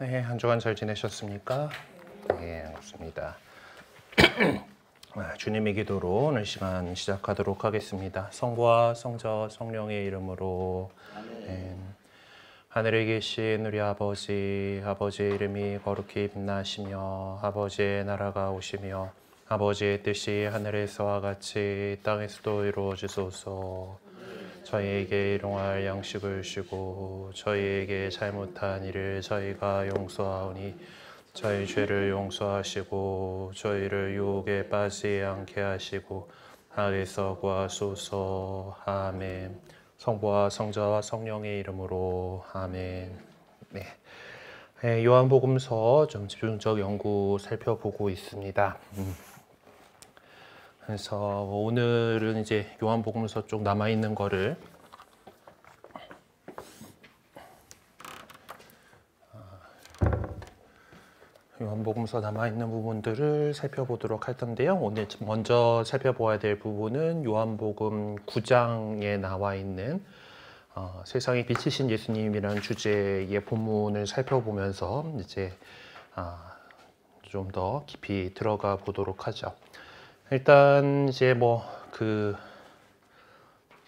네, 한 주간 잘 지내셨습니까? 네, 예, 반갑습니다. 아, 주님의 기도로 오늘 시간 시작하도록 하겠습니다. 성부와 성자, 성령의 이름으로 네. 하늘에 계신 우리 아버지, 아버지의 이름이 거룩히 빛나시며 아버지의 나라가 오시며 아버지의 뜻이 하늘에서와 같이 땅에서도 이루어지소서. 저희에게 일용할 양식을 주고 저희에게 잘못한 일을 저희가 용서하오니 저희 죄를 용서하시고 저희를 유혹에 빠지지 않게 하시고 악에서 구하소서 아멘 성부와 성자와 성령의 이름으로 아멘 네. 네 요한복음서 좀 집중적 연구 살펴보고 있습니다 음. 그래서 뭐 오늘은 이제 요한복음서 쪽 남아 있는 거를 아, 요한복음서 남아 있는 부분들을 살펴보도록 할 텐데요. 오늘 먼저 살펴보아야 될 부분은 요한복음 9장에 나와 있는 어, 세상에 비치신 예수님이라는 주제의 본문을 살펴보면서 이제 아, 좀더 깊이 들어가 보도록 하죠. 일단 이제 뭐 그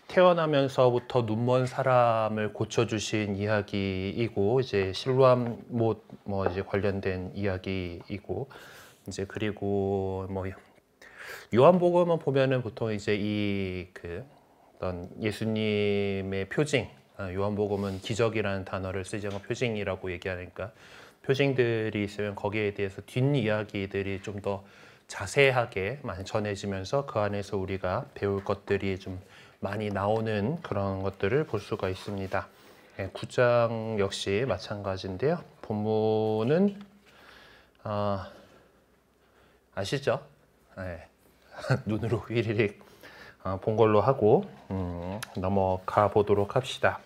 태어나면서부터 눈먼 사람을 고쳐주신 이야기이고 이제 실루암못뭐 뭐 이제 관련된 이야기이고 이제 그리고 뭐 요한복음은 보면은 보통 이제 이 그 어떤 예수님의 표징 아, 요한복음은 기적이라는 단어를 쓰지만 표징이라고 얘기하니까 표징들이 있으면 거기에 대해서 뒷이야기들이 좀더 자세하게 많이 전해지면서 그 안에서 우리가 배울 것들이 좀 많이 나오는 그런 것들을 볼 수가 있습니다. 예, 구장 역시 마찬가지인데요. 본문은 어, 아시죠? 네. 눈으로 일일이 어, 본 걸로 하고 음, 넘어가 보도록 합시다.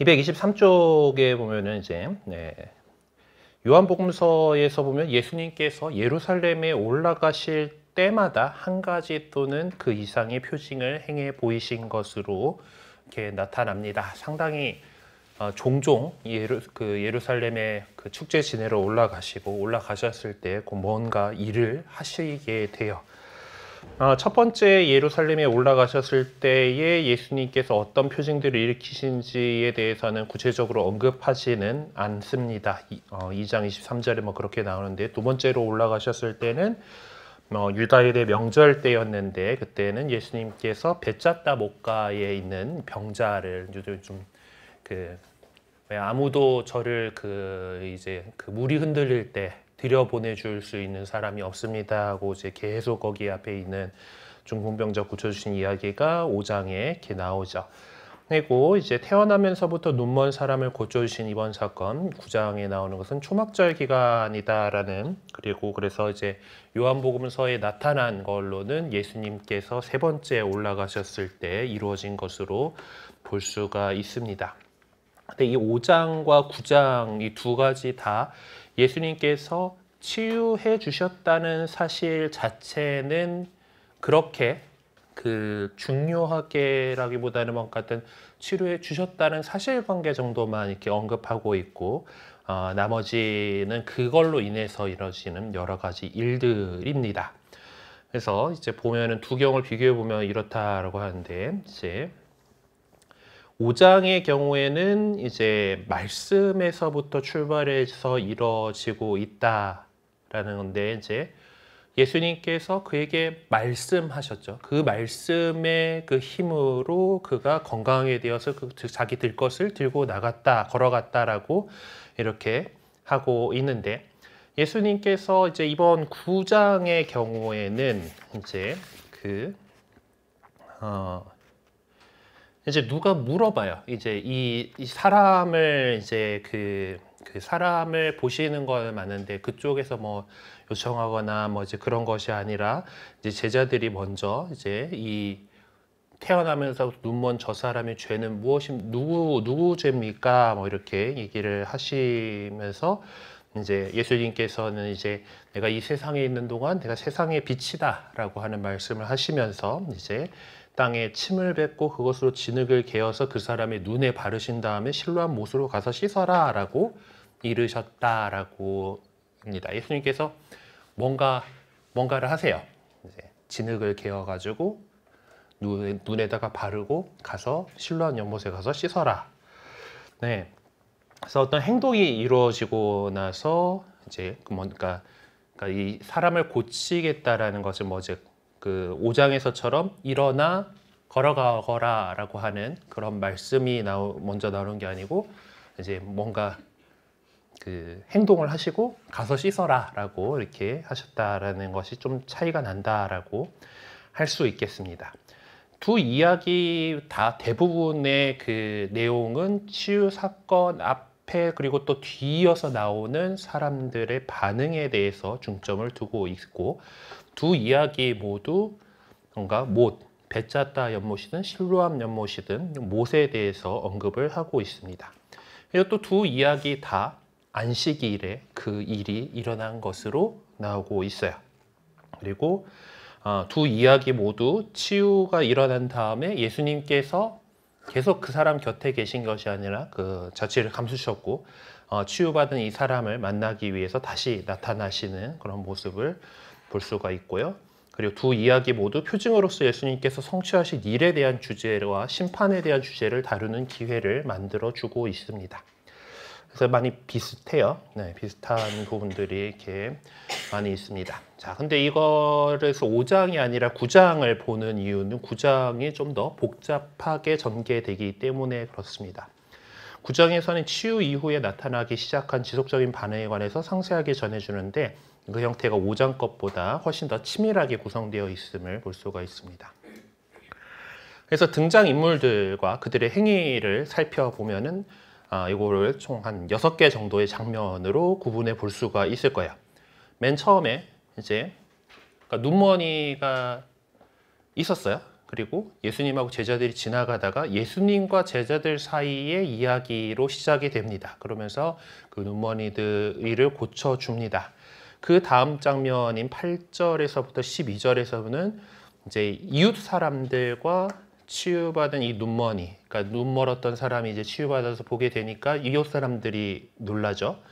223쪽에 보면은 이제 네, 요한복음서에서 보면 예수님께서 예루살렘에 올라가실 때마다 한 가지 또는 그 이상의 표징을 행해 보이신 것으로 이렇게 나타납니다. 상당히 어, 종종 예루, 그 예루살렘에 그 축제 지내러 올라가시고 올라가셨을 때 그 뭔가 일을 하시게 돼요. 아, 첫 번째 예루살렘에 올라가셨을 때에 예수님께서 어떤 표징들을 일으키신지에 대해서는 구체적으로 언급하지는 않습니다. 2장 어, 23절에 뭐 그렇게 나오는데 두 번째로 올라가셨을 때는 뭐 유다인의 명절 때였는데 그때는 예수님께서 배짰다 목가에 있는 병자를 좀그 아무도 저를 그 이제 그 물이 흔들릴 때 들여보내줄 수 있는 사람이 없습니다 하고 이제 계속 거기 앞에 있는 중풍병자 고쳐주신 이야기가 5장에 이렇게 나오죠. 그리고 이제 태어나면서부터 눈먼 사람을 고쳐주신 이번 사건 9장에 나오는 것은 초막절 기간이다라는 그리고 그래서 이제 요한복음서에 나타난 걸로는 예수님께서 세 번째 올라가셨을 때 이루어진 것으로 볼 수가 있습니다. 근데 이 5장과 9장 이 두 가지 다 예수님께서 치유해 주셨다는 사실 자체는 그렇게 그 중요하게라기보다는 뭔가 뭐 어떤 치료해 주셨다는 사실관계 정도만 이렇게 언급하고 있고 어, 나머지는 그걸로 인해서 이루어지는 여러 가지 일들입니다. 그래서 이제 보면은 두 경을 비교해 보면 이렇다라고 하는데 이제 5장의 경우에는 이제 말씀에서부터 출발해서 이루어지고 있다라는 건데 이제 예수님께서 그에게 말씀하셨죠. 그 말씀의 그 힘으로 그가 건강하게 되어서 그 자기 들 것을 들고 나갔다, 걸어갔다라고 이렇게 하고 있는데 예수님께서 이제 이번 9장의 경우에는 이제 그 어, 이제 누가 물어봐요. 이제 이, 이 사람을 이제 그, 그 사람을 보시는 거는 데 그쪽에서 뭐 요청하거나 뭐 이제 그런 것이 아니라 이제 제자들이 먼저 이제 이 태어나면서 눈먼 저 사람의 죄는 무엇이 누구 누구 죄입니까? 뭐 이렇게 얘기를 하시면서 이제 예수님께서는 이제 내가 이 세상에 있는 동안 내가 세상의 빛이다라고 하는 말씀을 하시면서 이제 땅에 침을 뱉고 그것으로 진흙을 개어서 그 사람의 눈에 바르신 다음에 실로한 못으로 가서 씻어라 라고 이르셨다라고 합니다. 예수님께서 뭔가 뭔가를 하세요. 진흙을 개어 가지고 눈, 에다가 바르고 가서 실로한 연못에 가서 씻어라. 네. 그래서 어떤 행동이 이루어지고 나서 이제 그 뭔가 그러니까 이 사람을 고치겠다라는 것을 뭐즉 그 5장에서처럼 일어나 걸어가거라라고 하는 그런 말씀이 나오, 먼저 나오는 게 아니고 이제 뭔가 그 행동을 하시고 가서 씻어라라고 이렇게 하셨다라는 것이 좀 차이가 난다라고 할 수 있겠습니다. 두 이야기 다 대부분의 그 내용은 치유 사건 앞에 그리고 또 뒤이어서 나오는 사람들의 반응에 대해서 중점을 두고 있고 두 이야기 모두 뭔가 못, 배짰다 연못이든 실루암 연못이든 못에 대해서 언급을 하고 있습니다. 그리고 또 두 이야기 다 안식일에 그 일이 일어난 것으로 나오고 있어요. 그리고 어, 두 이야기 모두 치유가 일어난 다음에 예수님께서 계속 그 사람 곁에 계신 것이 아니라 그 자취를 감수셨고 어, 치유받은 이 사람을 만나기 위해서 다시 나타나시는 그런 모습을 볼 수가 있고요. 그리고 두 이야기 모두 표징으로서 예수님께서 성취하신 일에 대한 주제와 심판에 대한 주제를 다루는 기회를 만들어 주고 있습니다. 그래서 많이 비슷해요. 네, 비슷한 부분들이 이렇게 많이 있습니다. 자, 근데 이거에서 5장이 아니라 9장을 보는 이유는 9장이 좀 더 복잡하게 전개되기 때문에 그렇습니다. 9장에서는 치유 이후에 나타나기 시작한 지속적인 반응에 관해서 상세하게 전해주는데 그 형태가 오장 것보다 훨씬 더 치밀하게 구성되어 있음을 볼 수가 있습니다. 그래서 등장 인물들과 그들의 행위를 살펴보면은 아, 이거를 총 한 6개 정도의 장면으로 구분해 볼 수가 있을 거야. 맨 처음에 이제 그러니까 눈먼이가 있었어요. 그리고 예수님하고 제자들이 지나가다가 예수님과 제자들 사이의 이야기로 시작이 됩니다. 그러면서 그 눈먼이들을 고쳐줍니다. 그 다음 장면인 8절에서부터 12절에서는 이제 이웃 사람들과 치유받은 이 눈먼이, 그러니까 눈 멀었던 사람이 이제 치유받아서 보게 되니까 이웃 사람들이 놀라죠.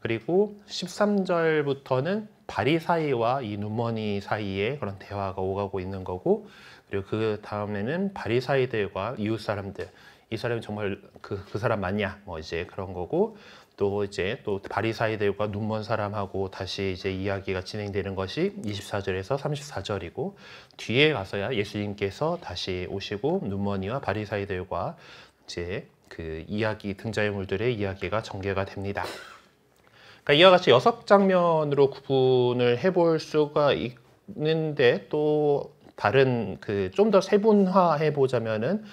그리고 13절부터는 바리 사이와 이 눈먼이 사이에 그런 대화가 오가고 있는 거고, 그리고 그 다음에는 바리 사이들과 이웃 사람들, 이 사람이 정말 그, 그 사람 맞냐, 뭐 이제 그런 거고, 또 이제 또 바리사이들과 눈먼 사람하고 다시 이제 이야기가 진행되는 것이 24절에서 34절이고 뒤에 가서야 예수님께서 다시 오시고 눈먼이와 바리사이들과 이제 그 이야기 등장인물들의 이야기가 전개가 됩니다. 그러니까 이와 같이 여섯 장면으로 구분을 해볼 수가 있는데 또 다른 그 좀 더 세분화해 보자면은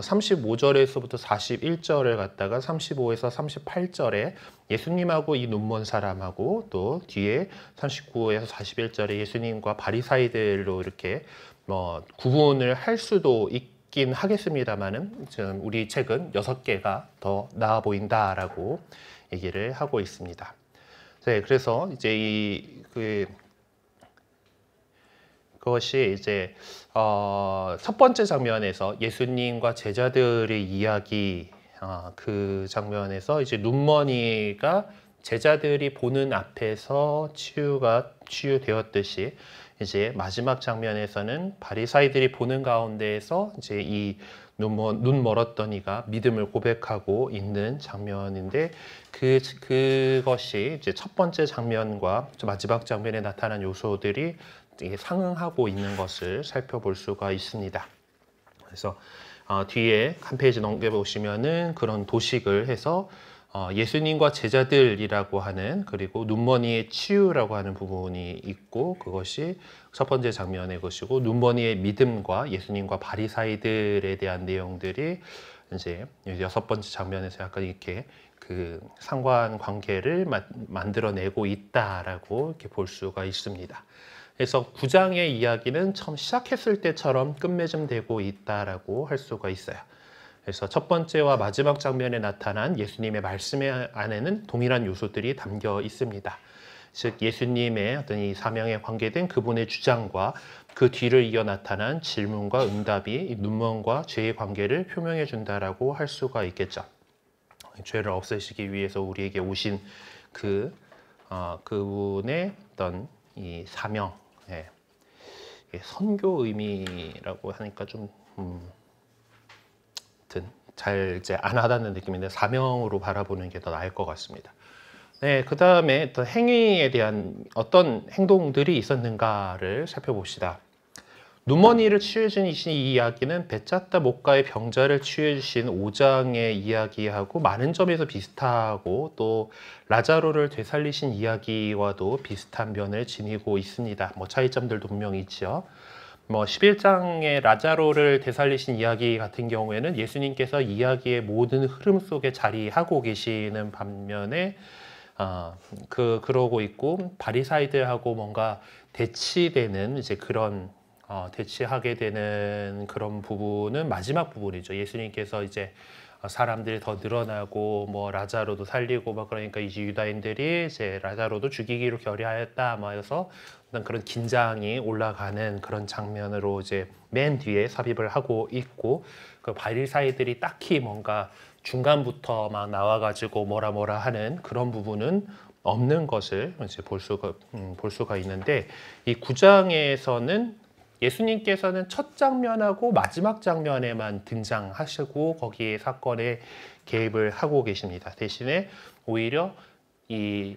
35절에서부터 어, 41절을 갖다가 35에서 38절에 예수님하고 이 눈먼 사람하고 또 뒤에 39에서 41절에 예수님과 바리사이들로 이렇게 뭐 구분을 할 수도 있긴 하겠습니다만은 지금 우리 책은 여섯 개가 더 나아 보인다라고 얘기를 하고 있습니다. 네, 그래서 이제 이그 그것이 이제 어, 첫 번째 장면에서 예수님과 제자들의 이야기 어, 그 장면에서 이제 눈머니가 제자들이 보는 앞에서 치유가 치유되었듯이 이제 마지막 장면에서는 바리사이들이 보는 가운데에서 이제 이눈먼눈 멀었던 이가 믿음을 고백하고 있는 장면인데 그 그것이 이제 첫 번째 장면과 마지막 장면에 나타난 요소들이 상응하고 있는 것을 살펴볼 수가 있습니다. 그래서 어, 뒤에 한 페이지 넘겨보시면은 그런 도식을 해서 어, 예수님과 제자들이라고 하는 그리고 눈머니의 치유라고 하는 부분이 있고 그것이 첫 번째 장면의 것이고 눈머니의 믿음과 예수님과 바리사이들에 대한 내용들이 이제 여섯 번째 장면에서 약간 이렇게 그 상관 관계를 만들어내고 있다라고 이렇게 볼 수가 있습니다. 그래서 구장의 이야기는 처음 시작했을 때처럼 끝맺음되고 있다라고 할 수가 있어요. 그래서 첫 번째와 마지막 장면에 나타난 예수님의 말씀 안에는 동일한 요소들이 담겨 있습니다. 즉 예수님의 어떤 이 사명에 관계된 그분의 주장과 그 뒤를 이어 나타난 질문과 응답이 눈먼과 죄의 관계를 표명해 준다라고 할 수가 있겠죠. 죄를 없애시기 위해서 우리에게 오신 그 어, 그분의 어떤 이 사명 선교 의미라고 하니까 좀 음, 잘 이제 안 하다는 느낌인데 사명으로 바라보는 게 더 나을 것 같습니다. 네, 그 다음에 또 행위에 대한 어떤 행동들이 있었는가를 살펴봅시다. 눈머니를 치유해주신 이 이야기는 배짜다 목가의 병자를 치유해주신 오장의 이야기하고 많은 점에서 비슷하고 또 라자로를 되살리신 이야기와도 비슷한 면을 지니고 있습니다. 뭐 차이점들도 분명히 있죠. 뭐 11장의 라자로를 되살리신 이야기 같은 경우에는 예수님께서 이야기의 모든 흐름 속에 자리하고 계시는 반면에 어, 그 그러고 있고 바리사이드하고 뭔가 대치되는 이제 그런 어, 대치하게 되는 그런 부분은 마지막 부분이죠. 예수님께서 이제 어, 사람들이 더 늘어나고 뭐 라자로도 살리고 막 그러니까 이제 유다인들이 이제 라자로도 죽이기로 결의하였다 막 뭐 해서 그런 긴장이 올라가는 그런 장면으로 이제 맨 뒤에 삽입을 하고 있고 그 바리사이들이 딱히 뭔가 중간부터 막 나와가지고 뭐라 뭐라 하는 그런 부분은 없는 것을 이제 볼 수가 음, 볼 수가 있는데 이 구장에서는 예수님께서는 첫 장면하고 마지막 장면에만 등장하시고 거기에 사건에 개입을 하고 계십니다. 대신에 오히려 이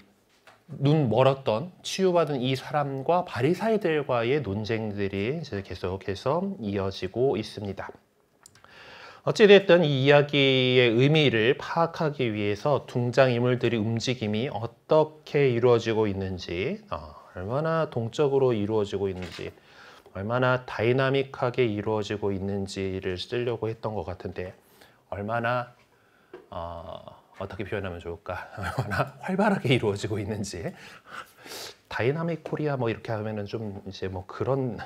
눈 멀었던 치유받은 이 사람과 바리사이들과의 논쟁들이 계속해서 이어지고 있습니다. 어찌됐든 이 이야기의 의미를 파악하기 위해서 등장인물들의 움직임이 어떻게 이루어지고 있는지 어, 얼마나 동적으로 이루어지고 있는지 얼마나 다이나믹하게 이루어지고 있는지를 쓰려고 했던 것 같은데 얼마나 어, 떻게 표현하면 좋을까? 얼마나 활발하게 이루어지고 있는지 다이나믹 코리아 뭐 이렇게 하면은 좀 이제 뭐 그런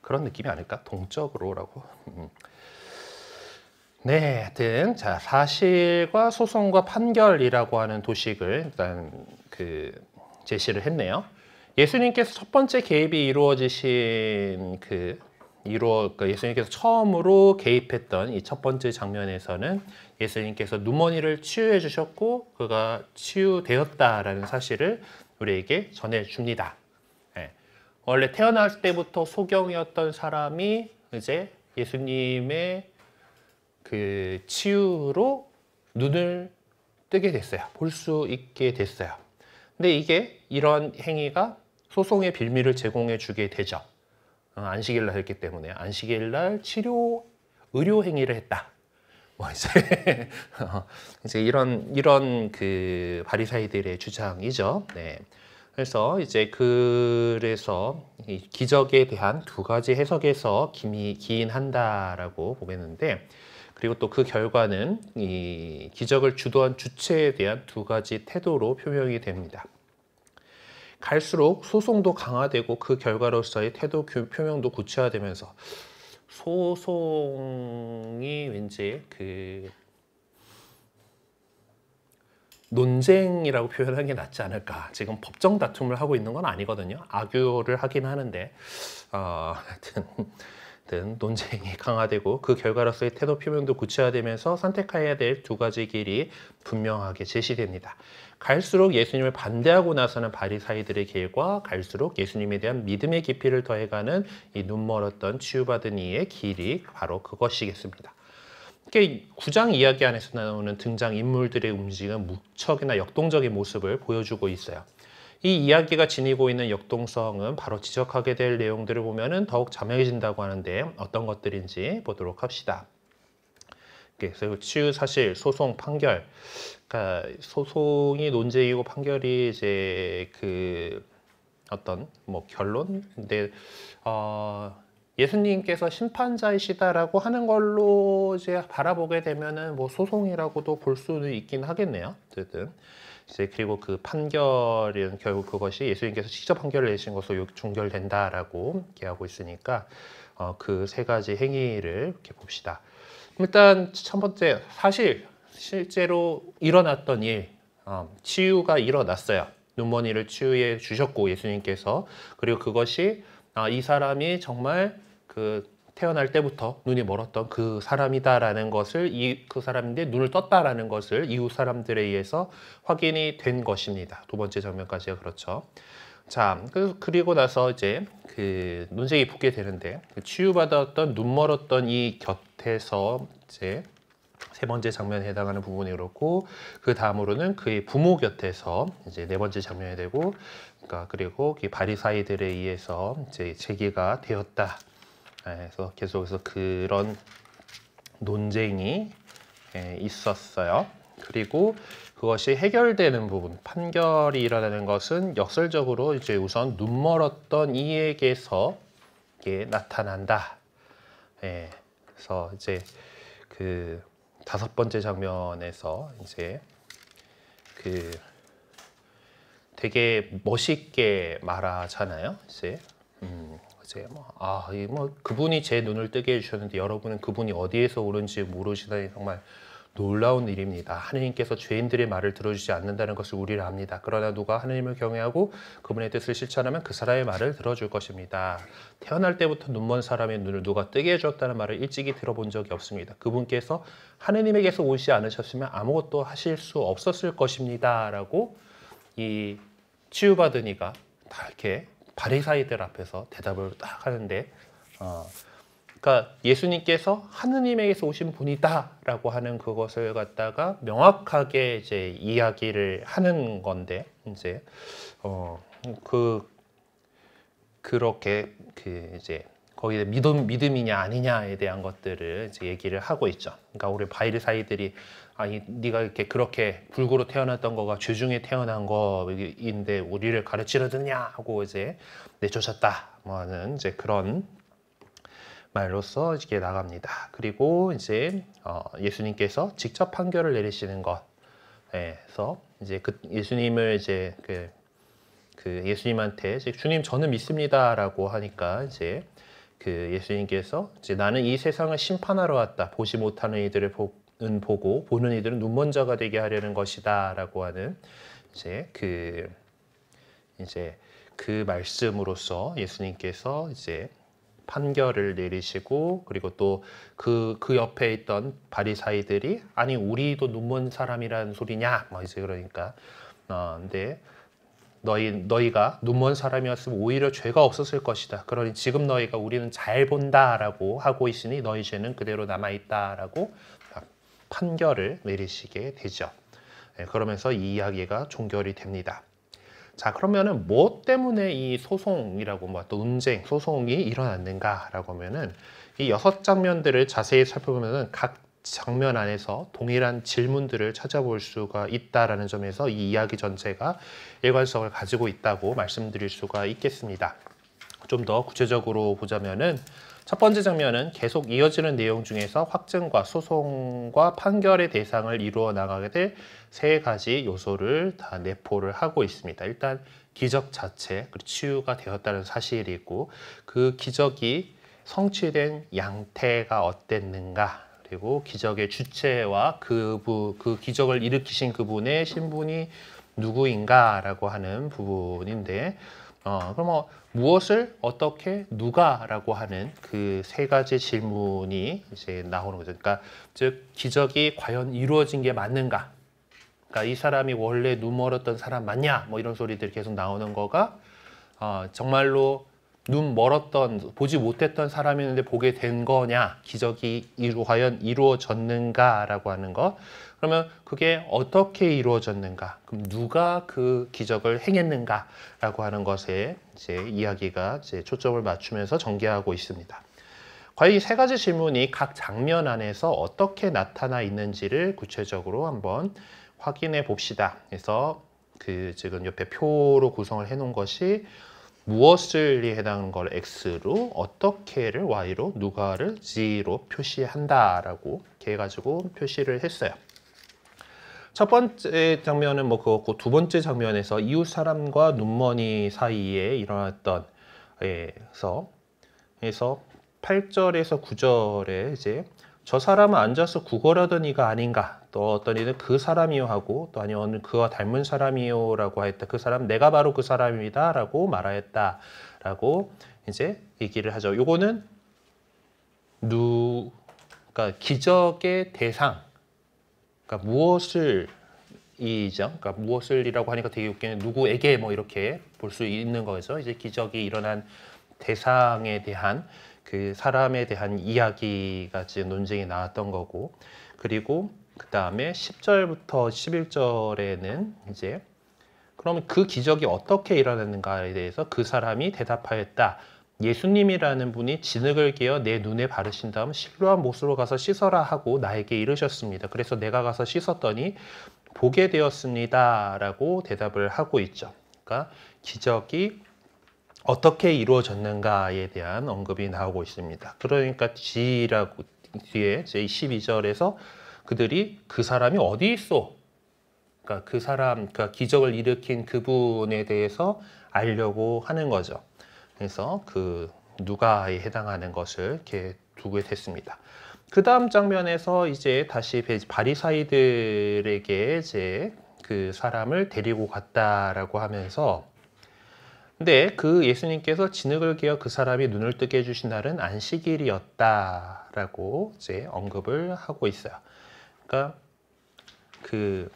그런 느낌이 아닐까? 동적으로라고. 음. 네, 하여튼 자 사실과 소송과 판결이라고 하는 도식을 일단 그 제시를 했네요. 예수님께서 첫 번째 개입이 이루어지신 그 이루어 그 예수님께서 처음으로 개입했던 이 첫 번째 장면에서는 예수님께서 누머니를 치유해 주셨고 그가 치유되었다라는 사실을 우리에게 전해 줍니다. 예. 원래 태어날 때부터 소경이었던 사람이 이제 예수님의 그 치유로 눈을 뜨게 됐어요. 볼 수 있게 됐어요. 근데 이게 이런 행위가 소송의 빌미를 제공해 주게 되죠. 어, 안식일 날 했기 때문에 안식일 날 치료 의료 행위를 했다. 뭐 이제 어, 이제 이런 이런 그 바리사이들의 주장이죠. 네. 그래서 이제 그래서 기적에 대한 두 가지 해석에서 김이 기인한다라고 보겠는데 그리고 또 그 결과는 이 기적을 주도한 주체에 대한 두 가지 태도로 표명이 됩니다. 갈수록 소송도 강화되고 그 결과로서의 태도 표명도 구체화되면서 소송이 왠지 그 논쟁이라고 표현하는 게 낫지 않을까. 지금 법정 다툼을 하고 있는 건 아니거든요. 악유를 하긴 하는데 어, 하여튼, 하 논쟁이 강화되고 그 결과로서의 태도 표명도 구체화되면서 선택해야 될 두 가지 길이 분명하게 제시됩니다. 갈수록 예수님을 반대하고 나서는 바리사이들의 길과 갈수록 예수님에 대한 믿음의 깊이를 더해가는 이 눈멀었던 치유받은 이의 길이 바로 그것이겠습니다. 9장 이야기 안에서 나오는 등장 인물들의 움직임은 무척이나 역동적인 모습을 보여주고 있어요. 이 이야기가 지니고 있는 역동성은 바로 지적하게 될 내용들을 보면 더욱 자명해진다고 하는데 어떤 것들인지 보도록 합시다. 그래서 치유 사실, 소송, 판결 그러니까 소송이 논쟁이고 판결이 이제 그 어떤 뭐 결론 근데 어 예수님께서 심판자이시다라고 하는 걸로 이제 바라보게 되면은 뭐 소송이라고도 볼 수는 있긴 하겠네요. 어쨌든 이제 그리고 그 판결은 결국 그것이 예수님께서 직접 판결을 내신 것으로 종결된다라고 기하고 있으니까 어, 그세 가지 행위를 이렇게 봅시다. 일단 첫 번째 사실 실제로 일어났던 일, 어, 치유가 일어났어요. 눈먼이를 치유해 주셨고 예수님께서 그리고 그것이 아, 이 사람이 정말 그 태어날 때부터 눈이 멀었던 그 사람이다라는 것을 이그 사람인데 눈을 떴다라는 것을 이웃 사람들에 의해서 확인이 된 것입니다. 두 번째 장면까지가 그렇죠. 자, 그, 그리고 나서 이제 그 논쟁이 붙게 되는데 그 치유받았던 눈 멀었던 이 곁에서 이제 세 번째 장면에 해당하는 부분이 그렇고 그 다음으로는 그의 부모 곁에서 이제 네 번째 장면이 되고 그러니까 그리고 그 바리사이들에 의해서 이제 제기가 되었다. 예, 그래서 계속해서 그런 논쟁이 예, 있었어요. 그리고 그것이 해결되는 부분, 판결이 일어나는 것은 역설적으로 이제 우선 눈멀었던 이에게서 나타난다. 예, 그래서 이제 그 다섯 번째 장면에서 이제 그 되게 멋있게 말하잖아요. 이제 음, 이제 뭐아뭐 아, 뭐 그분이 제 눈을 뜨게 해주셨는데 여러분은 그분이 어디에서 오는지 모르시다니 정말 놀라운 일입니다. 하느님께서 죄인들의 말을 들어주지 않는다는 것을 우리를 압니다. 그러나 누가 하느님을 경외하고 그분의 뜻을 실천하면 그 사람의 말을 들어줄 것입니다. 태어날 때부터 눈먼 사람의 눈을 누가 뜨게 해주다는 말을 일찍이 들어본 적이 없습니다. 그분께서 하느님에게서 오지 않으셨으면 아무것도 하실 수 없었을 것입니다. 라고 이 치유받은 이가 다 이렇게 바리사이들 앞에서 대답을 딱 하는데 어, 그러니까 예수님께서 하느님에게서 오신 분이다라고 하는 그것을 갖다가 명확하게 이제 이야기를 하는 건데 이제 어 그 그렇게 그 이제 거기에 믿음 믿음이냐 아니냐에 대한 것들을 이제 얘기를 하고 있죠. 그러니까 우리 바이르사이들이 아니 네가 이렇게 그렇게 불구로 태어났던 거가 죄중에 태어난 거인데 우리를 가르치려 드냐 하고 이제 내쫓았다. 뭐 하는 이제 그런 말로써 이게 나갑니다. 그리고 이제 어, 예수님께서 직접 판결을 내리시는 것에서 예, 이제 그 예수님을 이제 그, 그 예수님한테 주님 저는 믿습니다라고 하니까 이제 그 예수님께서 이제 나는 이 세상을 심판하러 왔다 보지 못하는 이들을 은 보고 보는 이들은 눈먼 자가 되게 하려는 것이다라고 하는 이제 그 이제 그 말씀으로서 예수님께서 이제 판결을 내리시고 그리고 또그그 그 옆에 있던 바리사이들이 아니 우리도 눈먼 사람이라는 소리냐 뭐 이제 그러니까 어 근데 너희 너희가 눈먼 사람이었으면 오히려 죄가 없었을 것이다. 그러니 지금 너희가 우리는 잘 본다라고 하고 있으니 너희 죄는 그대로 남아 있다라고 판결을 내리시게 되죠. 네, 그러면서 이 이야기가 종결이 됩니다. 자 그러면은 뭐 때문에 이 소송이라고 뭐또 논쟁 소송이 일어났는가라고 하면은 이 여섯 장면들을 자세히 살펴보면은 각 장면 안에서 동일한 질문들을 찾아볼 수가 있다라는 점에서 이 이야기 전체가 일관성을 가지고 있다고 말씀드릴 수가 있겠습니다. 좀 더 구체적으로 보자면은 첫 번째 장면은 계속 이어지는 내용 중에서 확증과 소송과 판결의 대상을 이루어 나가게 될세 가지 요소를 다 내포를 하고 있습니다. 일단 기적 자체, 그리고 치유가 되었다는 사실이 있고 그 기적이 성취된 양태가 어땠는가 그리고 기적의 주체와 그부, 그 기적을 일으키신 그분의 신분이 누구인가라고 하는 부분인데 어, 그럼 뭐 무엇을 어떻게 누가라고 하는 그 세 가지 질문이 이제 나오는 거죠. 그러니까 즉 기적이 과연 이루어진 게 맞는가 그러니까 이 사람이 원래 눈 멀었던 사람 맞냐? 뭐 이런 소리들이 계속 나오는 거가 어, 정말로 눈 멀었던 보지 못했던 사람이었는데 보게 된 거냐 기적이 이루 과연 이루어졌는가라고 하는 것 그러면 그게 어떻게 이루어졌는가 그럼 누가 그 기적을 행했는가라고 하는 것에 이제 이야기가 이제 초점을 맞추면서 전개하고 있습니다. 과연 이 세 가지 질문이 각 장면 안에서 어떻게 나타나 있는지를 구체적으로 한번 확인해 봅시다. 그서그 지금 옆에 표로 구성을 해 놓은 것이 무엇을 해당하는 걸 x로 어떻게를 y로 누가를 g로 표시한다라고 이렇게 해가지고 표시를 했어요. 첫 번째 장면은 뭐 그거고 두 번째 장면에서 이웃 사람과 눈먼이 사이에 일어났던 에서 예, 그서 8절에서 9절에 이제 저 사람은 앉아서 구걸하던 이가 아닌가 또 어떤 이는 그 사람이요 하고 또 아니면 그와 닮은 사람이요라고 하였다. 그 사람 내가 바로 그 사람이다라고 말하였다라고 이제 얘기를 하죠. 요거는 누 그러니까 기적의 대상 그러니까 무엇을 이죠. 그니까 무엇을이라고 하니까 되게 웃기는 누구에게 뭐 이렇게 볼 수 있는 거죠 이제 기적이 일어난 대상에 대한 그 사람에 대한 이야기가 지금 논쟁이 나왔던 거고 그리고 그 다음에 10절부터 11절에는 이제 그러면 그 기적이 어떻게 일어났는가에 대해서 그 사람이 대답하였다. 예수님이라는 분이 진흙을 깨어 내 눈에 바르신 다음 실로한 못으로 가서 씻어라 하고 나에게 이르셨습니다. 그래서 내가 가서 씻었더니 보게 되었습니다. 라고 대답을 하고 있죠. 그러니까 기적이 어떻게 이루어졌는가에 대한 언급이 나오고 있습니다. 그러니까 지라고 뒤에 제 12절에서 그들이 그 사람이 어디 있어? 그러니까 그 사람, 그 기적을 일으킨 그분에 대해서 알려고 하는 거죠. 그래서 그 누가에 해당하는 것을 이렇게 두게 됐습니다. 그 다음 장면에서 이제 다시 바리사이들에게 이제 그 사람을 데리고 갔다라고 하면서 근데 그 예수님께서 진흙을 깨어 그 사람이 눈을 뜨게 해주신 날은 안식일이었다라고 이제 언급을 하고 있어요. 그러니까 그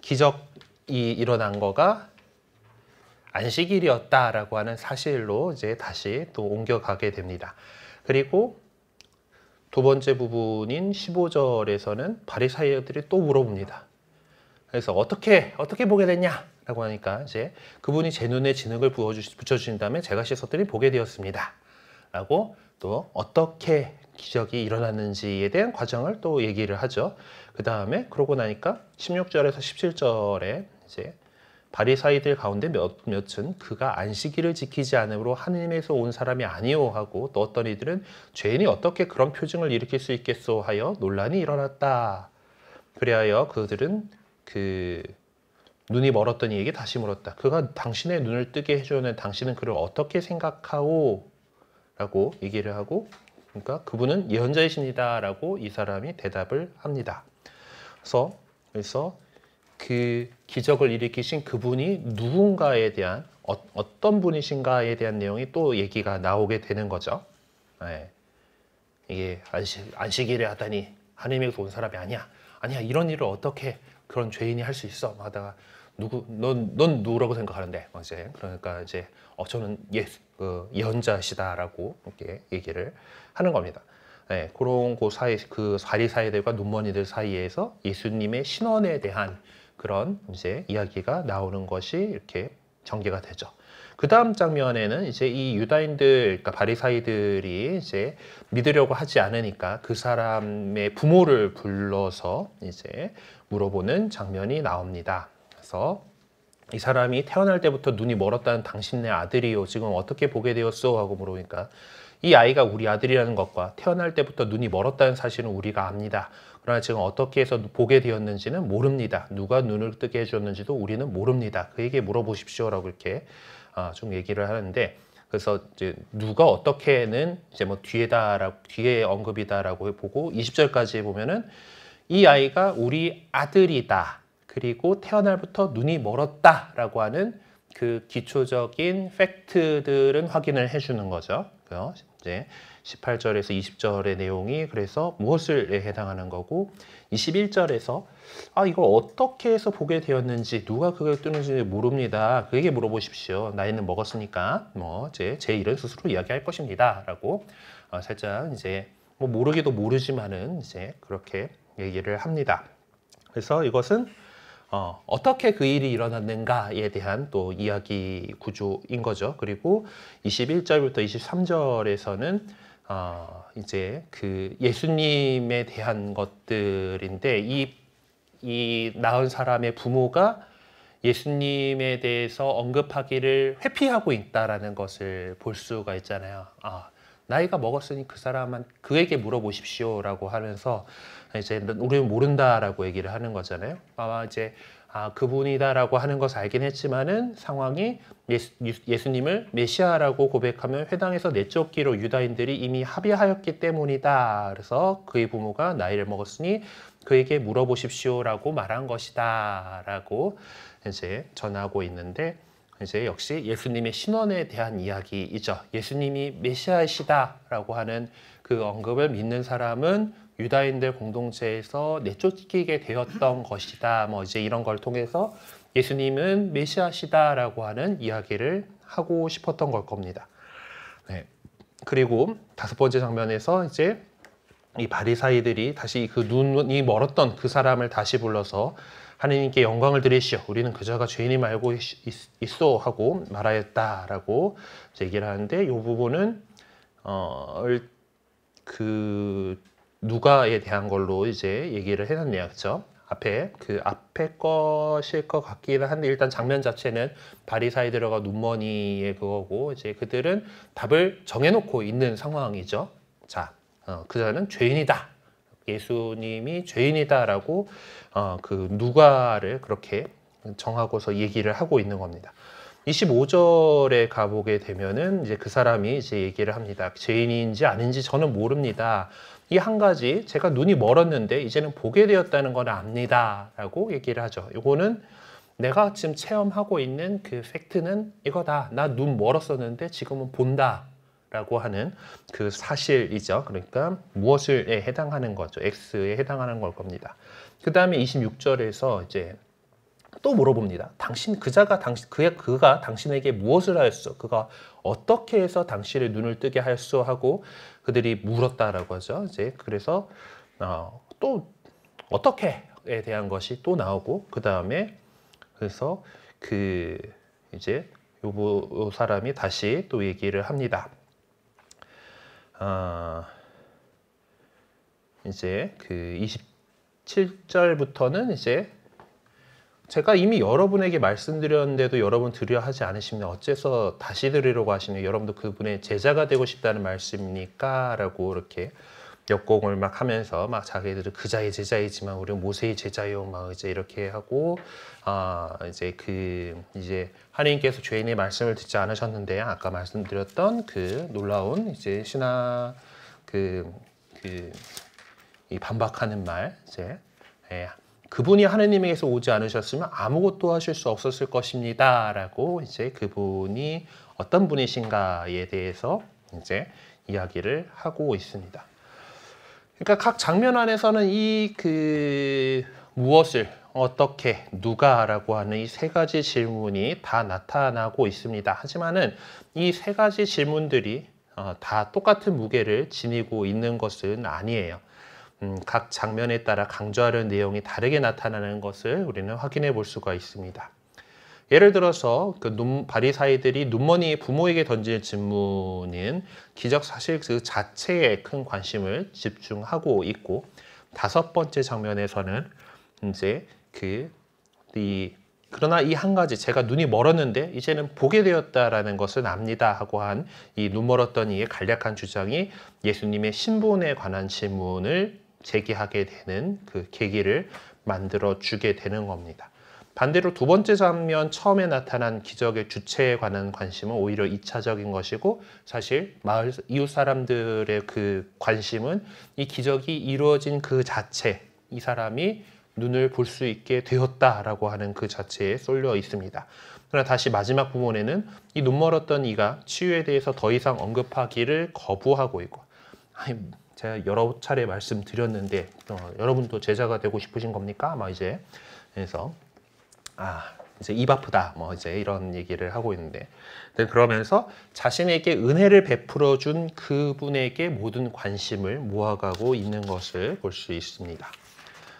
기적이 일어난 거가 안식일이었다라고 하는 사실로 이제 다시 또 옮겨가게 됩니다. 그리고 두 번째 부분인 15절에서는 바리사이어들이 또 물어봅니다. 그래서 어떻게 어떻게 보게 됐냐라고 하니까 이제 그분이 제 눈에 진흙을 부어주, 붙여주신 다음에 제가 씻었더니 보게 되었습니다. 라고 또 어떻게 기적이 일어났는지에 대한 과정을 또 얘기를 하죠. 그 다음에 그러고 나니까 16절에서 17절에 이제 바리사이들 가운데 몇, 몇은 그가 안식일을 지키지 않으므로 하느님에서온 사람이 아니오 하고 또 어떤 이들은 죄인이 어떻게 그런 표징을 일으킬 수 있겠소 하여 논란이 일어났다. 그리하여 그들은 그 눈이 멀었던 이에게 다시 물었다. 그가 당신의 눈을 뜨게 해주는 당신은 그를 어떻게 생각하오? 라고 얘기를 하고 그러니까 그분은 예언자이십니다라고 이 사람이 대답을 합니다. 그래서 그래서 그 기적을 일으키신 그분이 누군가에 대한 어, 떤 분이신가에 대한 내용이 또 얘기가 나오게 되는 거죠. 네. 이게 안식, 안식일에 하다니 하나님에게온 사람이 아니야. 아니야 이런 일을 어떻게 그런 죄인이 할 수 있어 하다가 누구 넌 넌 누구라고 생각하는데 이제 그러니까 이제 어 저는 예그 예언자시다라고 이렇게 얘기를 하는 겁니다. 네, 그런 그 사이 그 사리 사이들과 눈먼이들 사이에서 예수님의 신원에 대한 그런 이제 이야기가 나오는 것이 이렇게 전개가 되죠. 그 다음 장면에는 이제 이 유다인들, 그러니까 바리사이들이 이제 믿으려고 하지 않으니까 그 사람의 부모를 불러서 이제 물어보는 장면이 나옵니다. 가서 이 사람이 태어날 때부터 눈이 멀었다는 당신네 아들이요. 지금 어떻게 보게 되었소? 하고 물어보니까이 아이가 우리 아들이라는 것과 태어날 때부터 눈이 멀었다는 사실은 우리가 압니다. 그러나 지금 어떻게 해서 보게 되었는지는 모릅니다. 누가 눈을 뜨게 해줬는지도 우리는 모릅니다. 그에게 물어보십시오라고 이렇게 아, 좀 얘기를 하는데 그래서 이제 누가 어떻게는 이제 뭐 뒤에다 뒤에 언급이다라고 보고 20절까지 보면은 이 아이가 우리 아들이다. 그리고 태어날부터 눈이 멀었다라고 하는 그 기초적인 팩트들은 확인을 해주는 거죠. 이제 18절에서 20절의 내용이 그래서 무엇을 해당하는 거고 21절에서 아 이걸 어떻게 해서 보게 되었는지 누가 그걸 뜨는지 모릅니다. 그에게 물어보십시오. 나이는 먹었으니까 뭐 이제 제 일은 스스로 이야기할 것입니다라고 어, 살짝 이제 뭐 모르기도 모르지만은 이제 그렇게 얘기를 합니다. 그래서 이것은 어, 어떻게 그 일이 일어났는가에 대한 또 이야기 구조인 거죠. 그리고 21절부터 23절에서는 어, 이제 그 예수님에 대한 것들인데 이, 이 낳은 사람의 부모가 예수님에 대해서 언급하기를 회피하고 있다라는 것을 볼 수가 있잖아요. 아, 나이가 먹었으니 그 사람한 그에게 물어보십시오라고 하면서 이제 우리는 모른다라고 얘기를 하는 거잖아요. 아 이제 아, 그분이다라고 하는 것을 알긴 했지만은 상황이 예수, 님을 메시아라고 고백하면 회당에서 내쫓기로 유다인들이 이미 합의하였기 때문이다. 그래서 그의 부모가 나이를 먹었으니 그에게 물어보십시오라고 말한 것이다라고 이제 전하고 있는데 이제 역시 예수님의 신원에 대한 이야기이죠. 예수님이 메시아시다라고 하는 그 언급을 믿는 사람은 유다인들 공동체에서 내쫓기게 되었던 것이다. 뭐 이제 이런 걸 통해서 예수님은 메시아시다라고 하는 이야기를 하고 싶었던 걸 겁니다. 네. 그리고 다섯 번째 장면에서 이제 이 바리사이들이 다시 그 눈이 멀었던 그 사람을 다시 불러서 하느님께 영광을 드리시오. 우리는 그자가 죄인임 알고 있소 하고 말하였다라고 얘기를 하는데 이 부분은 어그 누가에 대한 걸로 이제 얘기를 해놨네요. 그렇죠? 앞에 그 앞에 것일 것 같기는 한데 일단 장면 자체는 바리사이들가 눈머니의 그거고 이제 그들은 답을 정해놓고 있는 상황이죠. 자, 어, 그자는 죄인이다. 예수님이 죄인이다라고 어, 그 누가를 그렇게 정하고서 얘기를 하고 있는 겁니다. 25절에 가보게 되면은 이제 그 사람이 이제 얘기를 합니다. 죄인인지 아닌지 저는 모릅니다. 이한 가지 제가 눈이 멀었는데 이제는 보게 되었다는 건 압니다라고 얘기를 하죠. 이거는 내가 지금 체험하고 있는 그 팩트는 이거다. 나 눈 멀었었는데 지금은 본다. 라고 하는 그 사실이죠. 그러니까 무엇을 해당하는 거죠. X에 해당하는 걸 겁니다. 그 다음에 26절에서 이제 또 물어봅니다. 당신 그자가 당신 그의 그가 당신에게 무엇을 하였어? 그가 어떻게 해서 당신의 눈을 뜨게 하였어? 하고 그들이 물었다라고 하죠. 이제 그래서 어, 또 어떻게에 대한 것이 또 나오고 그 다음에 그래서 그 이제 요 사람이 다시 또 얘기를 합니다. 아, 이제 그 27절부터는 이제 제가 이미 여러분에게 말씀드렸는데도 여러분 드려 하지 않으십니다. 어째서 다시 드리려고 하시는 여러분도 그분의 제자가 되고 싶다는 말씀입니까? 라고 이렇게 역공을 막 하면서 막 자기들은 그자의 제자이지만 우리 모세의 제자요 막 이제 이렇게 하고 아 이제 그 이제 하나님께서 죄인의 말씀을 듣지 않으셨는데 아까 말씀드렸던 그 놀라운 이제 신하 그그 그, 이 반박하는 말 이제 예, 그분이 하느님에게서 오지 않으셨으면 아무것도 하실 수 없었을 것입니다. 라고 이제 그분이 어떤 분이신가에 대해서 이제 이야기를 하고 있습니다. 그러니까 각 장면 안에서는 이 그 무엇을 어떻게 누가라고 하는 이 세 가지 질문이 다 나타나고 있습니다. 하지만은 이 세 가지 질문들이 어, 다 똑같은 무게를 지니고 있는 것은 아니에요. 음, 각 장면에 따라 강조하려는 내용이 다르게 나타나는 것을 우리는 확인해 볼 수가 있습니다. 예를 들어서 그 바리사이들이 눈먼이 부모에게 던질 질문은 기적 사실 그 자체에 큰 관심을 집중하고 있고 다섯 번째 장면에서는 이제 그이 그러나 이 한 가지 제가 눈이 멀었는데 이제는 보게 되었다라는 것을 압니다 하고 한 이눈 멀었던 이의 간략한 주장이 예수님의 신분에 관한 질문을 재기하게 되는 그 계기를 만들어 주게 되는 겁니다. 반대로 두 번째 장면 처음에 나타난 기적의 주체에 관한 관심은 오히려 이차적인 것이고 사실 마을 이웃 사람들의 그 관심은 이 기적이 이루어진 그 자체 이 사람이 눈을 볼 수 있게 되었다라고 하는 그 자체에 쏠려 있습니다. 그러나 다시 마지막 부분에는 이 눈멀었던 이가 치유에 대해서 더 이상 언급하기를 거부하고 있고 아니, 제가 여러 차례 말씀드렸는데 어, 여러분도 제자가 되고 싶으신 겁니까? 막 뭐 이제 그래서 아 이제 입 아프다 뭐 이제 이런 얘기를 하고 있는데 네, 그러면서 자신에게 은혜를 베풀어 준 그분에게 모든 관심을 모아가고 있는 것을 볼 수 있습니다.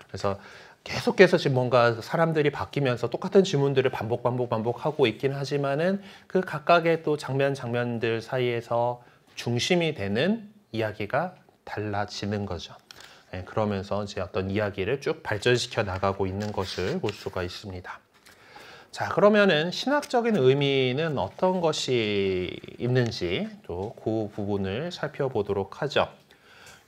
그래서 계속해서 지금 뭔가 사람들이 바뀌면서 똑같은 질문들을 반복 반복 반복하고 있긴 하지만은 그 각각의 또 장면 장면들 사이에서 중심이 되는 이야기가 달라지는 거죠. 예, 그러면서 이제 어떤 이야기를 쭉 발전시켜 나가고 있는 것을 볼 수가 있습니다. 자, 그러면은 신학적인 의미는 어떤 것이 있는지 또 그 부분을 살펴보도록 하죠.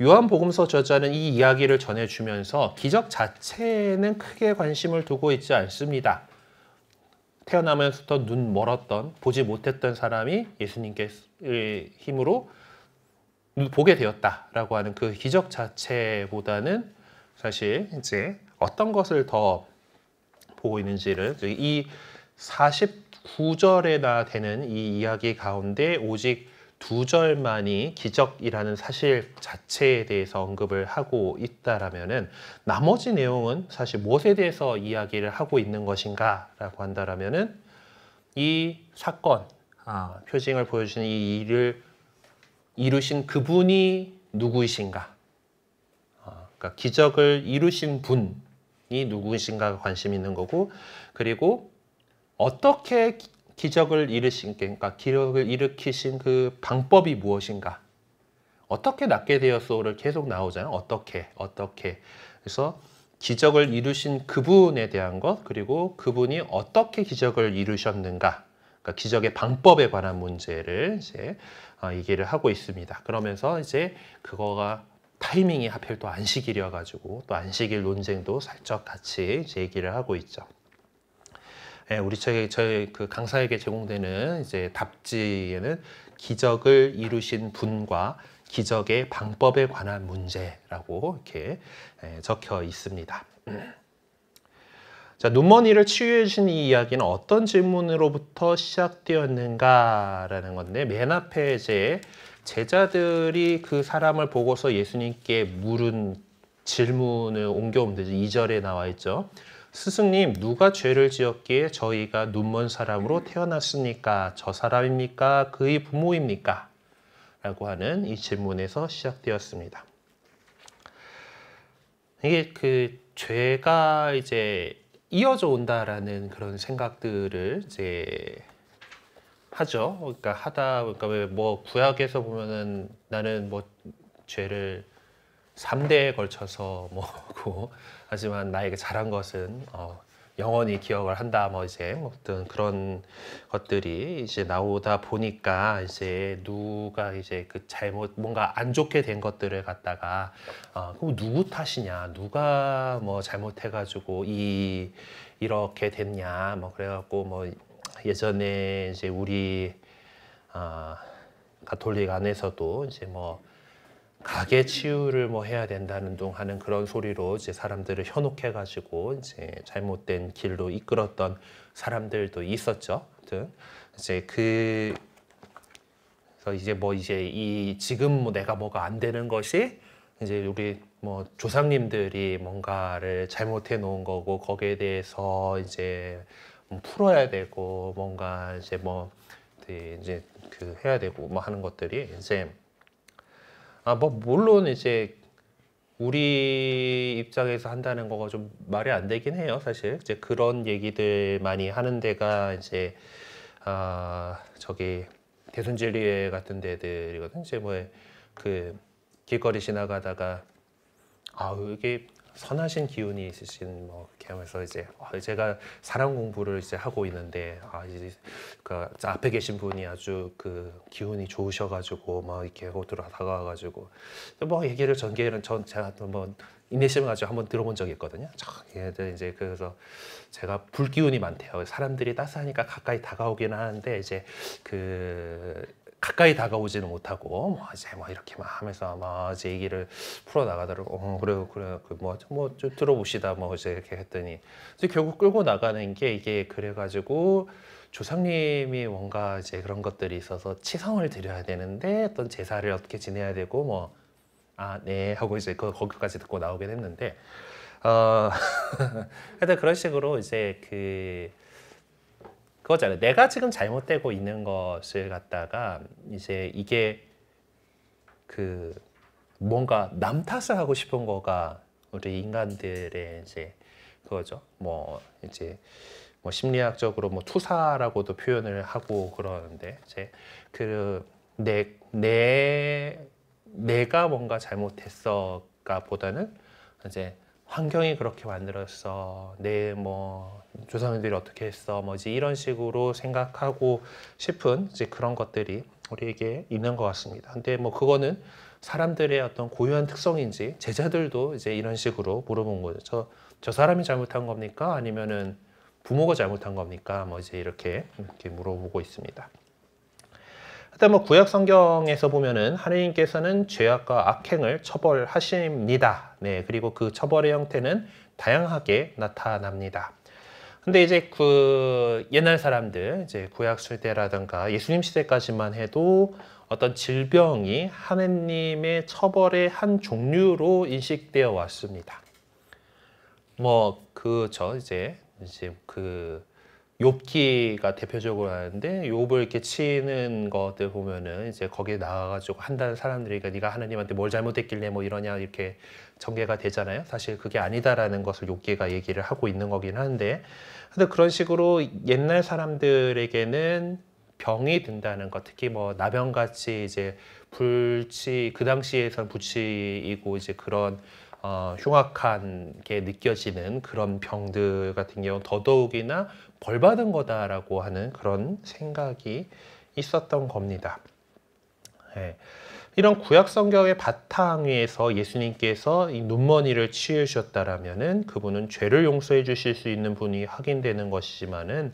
요한복음서 저자는 이 이야기를 전해주면서 기적 자체에는 크게 관심을 두고 있지 않습니다. 태어나면서부터 눈 멀었던 보지 못했던 사람이 예수님께 힘으로 보게 되었다라고 하는 그 기적 자체보다는 사실 이제 어떤 것을 더 보고 있는지를 이 49절에나 되는 이 이야기 가운데 오직 두 절만이 기적이라는 사실 자체에 대해서 언급을 하고 있다라면은 나머지 내용은 사실 무엇에 대해서 이야기를 하고 있는 것인가라고 한다라면은 이 사건 아, 표징을 보여주는 이 일을 이루신 그분이 누구이신가? 아, 그러니까 기적을 이루신 분이 누구이신가가 관심 있는 거고, 그리고 어떻게 기적을 이루신, 그러니까 기력을 일으키신 그 방법이 무엇인가? 어떻게 낫게 되었소를 계속 나오잖아요. 어떻게, 어떻게. 그래서 기적을 이루신 그분에 대한 것, 그리고 그분이 어떻게 기적을 이루셨는가, 그러니까 기적의 방법에 관한 문제를 이제 얘기를 어, 하고 있습니다. 그러면서 이제 그거가 타이밍이 하필 또 안식일이어 가지고 또 안식일 논쟁도 살짝 같이 얘기를 하고 있죠. 예, 우리 저희, 저희 그 강사에게 제공되는 이제 답지에는 기적을 이루신 분과 기적의 방법에 관한 문제라고 이렇게 예, 적혀 있습니다. 자, 눈먼이를 치유해 주신 이 이야기는 어떤 질문으로부터 시작되었는가라는 건데 맨 앞에 이제 제자들이 그 사람을 보고서 예수님께 물은 질문을 옮겨오면 2절에 나와 있죠. 스승님, 누가 죄를 지었기에 저희가 눈먼 사람으로 태어났습니까? 저 사람입니까? 그의 부모입니까? 라고 하는 이 질문에서 시작되었습니다. 이게 그 죄가 이제 이어져 온다라는 그런 생각들을 이제 하죠. 그러니까 하다 그러니까 뭐 구약에서 보면은 나는 뭐 죄를 3대에 걸쳐서 뭐고 하지만 나에게 잘한 것은 어, 영원히 기억을 한다 뭐 이제 어떤 그런 것들이 이제 나오다 보니까 이제 누가 이제 그 잘못 뭔가 안 좋게 된 것들을 갖다가 어 그럼 누구 탓이냐 누가 뭐 잘못해 가지고 이 이렇게 됐냐 뭐 그래 갖고 뭐 예전에 이제 우리 아 어, 가톨릭 안에서도 이제 뭐 가게 치유를 뭐 해야 된다는 둥 하는 그런 소리로 이제 사람들을 현혹해 가지고 이제 잘못된 길로 이끌었던 사람들도 있었죠. 등 이제 그 그래서 이제 뭐 이제 이 지금 뭐 내가 뭐가 안 되는 것이 이제 우리 뭐 조상님들이 뭔가를 잘못해 놓은 거고 거기에 대해서 이제 뭐 풀어야 되고 뭔가 이제 뭐 그 이제 그 해야 되고 뭐 하는 것들이 이제 아, 뭐 물론 이제 우리 입장에서 한다는 거가 좀 말이 안 되긴 해요, 사실. 이제 그런 얘기들 많이 하는 데가 이제 아, 저기 대선 진리회 같은 데들이거든. 이제 뭐그 길거리 지나가다가 아, 이게 선하신 기운이 있으신 뭐 이렇게 하면서 이제 아, 제가 사랑 공부를 이제 하고 있는데 아 이제 그 앞에 계신 분이 아주 그 기운이 좋으셔가지고 막 이렇게 들어 다가와가지고 뭐 얘기를 전개를 전 제가 또뭐 인내심을 가지고 한번 들어본 적이 있거든요. 얘 이제 그래서 제가 불기운이 많대요. 사람들이 따스하니까 가까이 다가오기는 하는데 이제 그 가까이 다가오지는 못하고 뭐 이제 뭐 이렇게 막 하면서 막제 뭐 얘기를 풀어 나가더라고. 어, 그래 그래요. 그뭐뭐 그 뭐 좀 들어봅시다. 뭐 이제 이렇게 했더니 이제 결국 끌고 나가는 게 이게 그래가지고 조상님이 뭔가 이제 그런 것들이 있어서 치성을 드려야 되는데 어떤 제사를 어떻게 지내야 되고 뭐아네 하고 이제 그 거기까지 듣고 나오긴 했는데 어 하여튼 그런 식으로 이제 그 그거잖아요. 내가 지금 잘못되고 있는 것을 갖다가 이제 이게 그 뭔가 남 탓을 하고 싶은 거가 우리 인간들의 이제 그거죠. 뭐 이제 뭐 심리학적으로 뭐 투사라고도 표현을 하고 그러는데 이제 그 내 내, 내가 뭔가 잘못했어가 보다는 이제 환경이 그렇게 만들었어. 내뭐 네, 조상들이 어떻게 했어. 뭐지 이런 식으로 생각하고 싶은 이제 그런 것들이 우리에게 있는 것 같습니다. 근데 뭐 그거는 사람들의 어떤 고유한 특성인지 제자들도 이제 이런 식으로 물어본 거죠. 저, 저 사람이 잘못한 겁니까? 아니면은 부모가 잘못한 겁니까? 뭐지 이렇게 이렇게 물어보고 있습니다. 일단 뭐 구약 성경에서 보면은 하느님께서는 죄악과 악행을 처벌하십니다. 네, 그리고 그 처벌의 형태는 다양하게 나타납니다. 근데 이제 그 옛날 사람들 이제 구약 시대라든가 예수님 시대까지만 해도 어떤 질병이 하느님의 처벌의 한 종류로 인식되어 왔습니다. 뭐 그 저 이제 이제 그 욥기가 대표적으로 하는데 욥을 이렇게 치는 것들 보면은 이제 거기에 나와가지고 한다는 사람들이 니까 그러니까 네가 하나님한테 뭘 잘못했길래 뭐 이러냐 이렇게 전개가 되잖아요. 사실 그게 아니다라는 것을 욥기가 얘기를 하고 있는 거긴 한데, 근데 그런 식으로 옛날 사람들에게는 병이 든다는 것, 특히 뭐 나병같이 이제 불치 그 당시에선 부치이고 이제 그런 어, 흉악한 게 느껴지는 그런 병들 같은 경우 더더욱이나 벌 받은 거다라고 하는 그런 생각이 있었던 겁니다. 예. 이런 구약 성경의 바탕 위에서 예수님께서 이 눈머니를 치유셨다라면은 그분은 죄를 용서해 주실 수 있는 분이 확인되는 것이지만은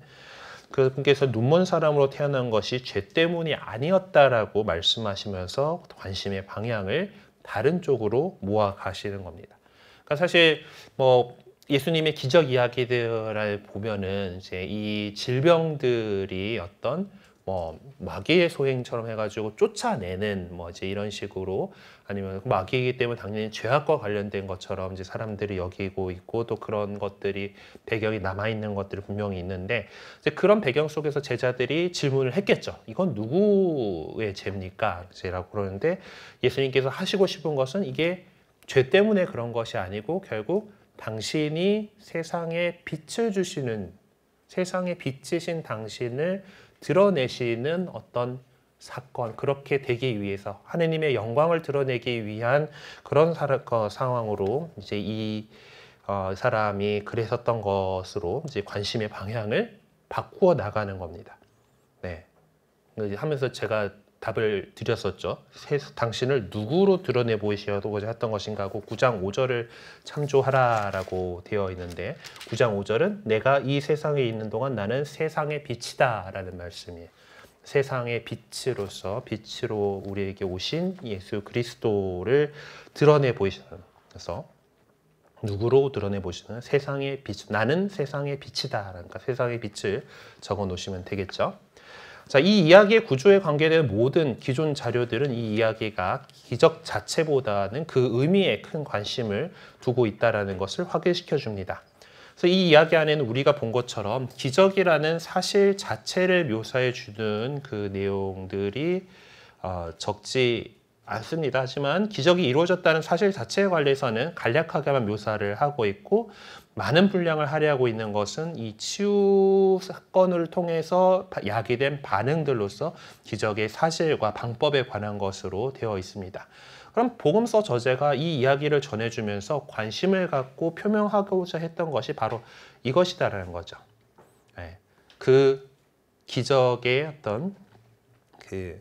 그분께서 눈먼 사람으로 태어난 것이 죄 때문이 아니었다라고 말씀하시면서 관심의 방향을 다른 쪽으로 모아 가시는 겁니다. 그러니까 사실 뭐 예수님의 기적 이야기들을 보면은 이제 이 질병들이 어떤 뭐 마귀의 소행처럼 해가지고 쫓아내는 뭐 이제 이런 식으로 아니면 마귀이기 때문에 당연히 죄악과 관련된 것처럼 이제 사람들이 여기고 있고 또 그런 것들이 배경이 남아 있는 것들이 분명히 있는데 이제 그런 배경 속에서 제자들이 질문을 했겠죠. 이건 누구의 죄입니까? 제라고 그러는데 예수님께서 하시고 싶은 것은 이게 죄 때문에 그런 것이 아니고 결국 당신이 세상에 빛을 주시는 세상에 빛이신 당신을 드러내시는 어떤 사건 그렇게 되기 위해서 하느님의 영광을 드러내기 위한 그런 사람, 그 상황으로 이제 이 어, 사람이 그랬었던 것으로 이제 관심의 방향을 바꾸어 나가는 겁니다. 네. 하면서 제가 답을 드렸었죠. 당신을 누구로 드러내 보이시려고 했던 것인가 하고 9장 5절을 참조하라라고 되어 있는데 9장 5절은 내가 이 세상에 있는 동안 나는 세상의 빛이다 라는 말씀이에요. 세상의 빛으로서 빛으로 우리에게 오신 예수 그리스도를 드러내 보이시는 그래서 누구로 드러내 보시는 세상의 빛 나는 세상의 빛이다 그러니까 세상의 빛을 적어 놓으시면 되겠죠. 자, 이 이야기의 구조에 관계된 모든 기존 자료들은 이 이야기가 기적 자체보다는 그 의미에 큰 관심을 두고 있다는 것을 확인시켜 줍니다. 그래서 이 이야기 안에는 우리가 본 것처럼 기적이라는 사실 자체를 묘사해 주는 그 내용들이 어, 적지 않습니다. 하지만 기적이 이루어졌다는 사실 자체에 관해서는 간략하게만 묘사를 하고 있고 많은 분량을 할애하고 있는 것은 이 치유 사건을 통해서 야기된 반응들로서 기적의 사실과 방법에 관한 것으로 되어 있습니다. 그럼 복음서 저자가 이 이야기를 전해주면서 관심을 갖고 표명하고자 했던 것이 바로 이것이다라는 거죠. 네. 그 기적의 어떤 그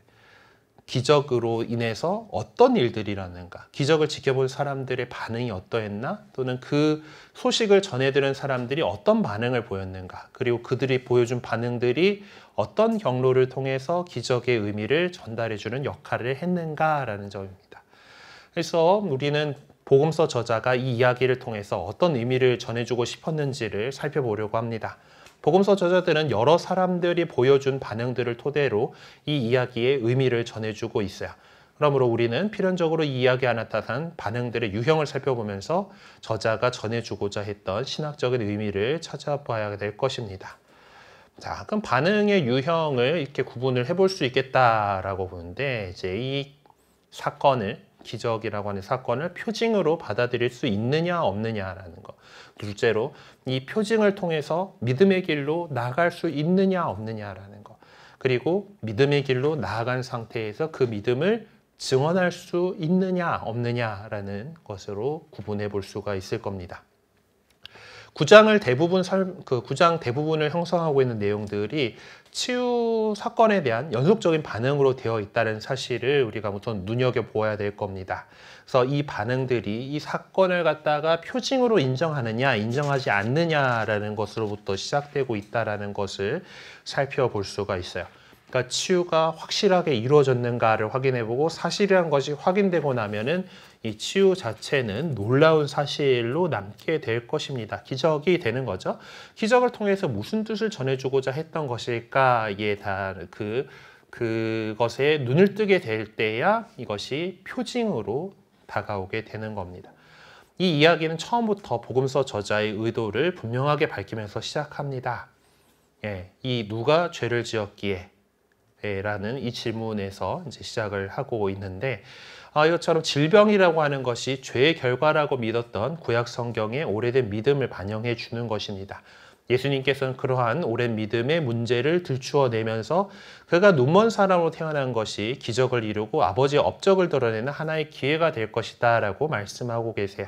기적으로 인해서 어떤 일들이 라는가 기적을 지켜본 사람들의 반응이 어떠했나, 또는 그 소식을 전해들은 사람들이 어떤 반응을 보였는가, 그리고 그들이 보여준 반응들이 어떤 경로를 통해서 기적의 의미를 전달해주는 역할을 했는가라는 점입니다. 그래서 우리는 복음서 저자가 이 이야기를 통해서 어떤 의미를 전해주고 싶었는지를 살펴보려고 합니다. 복음서 저자들은 여러 사람들이 보여준 반응들을 토대로 이 이야기의 의미를 전해주고 있어요. 그러므로 우리는 필연적으로 이 이야기 안에 따른 반응들의 유형을 살펴보면서 저자가 전해주고자 했던 신학적인 의미를 찾아봐야 될 것입니다. 자, 그럼 반응의 유형을 이렇게 구분을 해볼 수 있겠다라고 보는데 이제 이 사건을 기적이라고 하는 사건을 표징으로 받아들일 수 있느냐 없느냐라는 것. 둘째로 이 표징을 통해서 믿음의 길로 나갈 아수 있느냐 없느냐라는 것. 그리고 믿음의 길로 나아간 상태에서 그 믿음을 증언할 수 있느냐 없느냐라는 것으로 구분해 볼 수가 있을 겁니다. 구장을 대부분 설, 그 구장 대부분을 형성하고 있는 내용들이 치유 사건에 대한 연속적인 반응으로 되어 있다는 사실을 우리가 우선 눈여겨 보아야 될 겁니다. 그래서 이 반응들이 이 사건을 갖다가 표징으로 인정하느냐, 인정하지 않느냐라는 것으로부터 시작되고 있다라는 것을 살펴볼 수가 있어요. 그러니까 치유가 확실하게 이루어졌는가를 확인해보고 사실이란 것이 확인되고 나면은 이 치유 자체는 놀라운 사실로 남게 될 것입니다. 기적이 되는 거죠. 기적을 통해서 무슨 뜻을 전해주고자 했던 것일까에 다그 그것에 눈을 뜨게 될 때야 이것이 표징으로 다가오게 되는 겁니다. 이 이야기는 처음부터 복음서 저자의 의도를 분명하게 밝히면서 시작합니다. 예, 이 누가 죄를 지었기에? 예, 라는 이 질문에서 이제 시작을 하고 있는데 아, 이것처럼 질병이라고 하는 것이 죄의 결과라고 믿었던 구약 성경의 오래된 믿음을 반영해 주는 것입니다. 예수님께서는 그러한 오랜 믿음의 문제를 들추어 내면서 그가 눈먼 사람으로 태어난 것이 기적을 이루고 아버지의 업적을 드러내는 하나의 기회가 될 것이다 라고 말씀하고 계세요.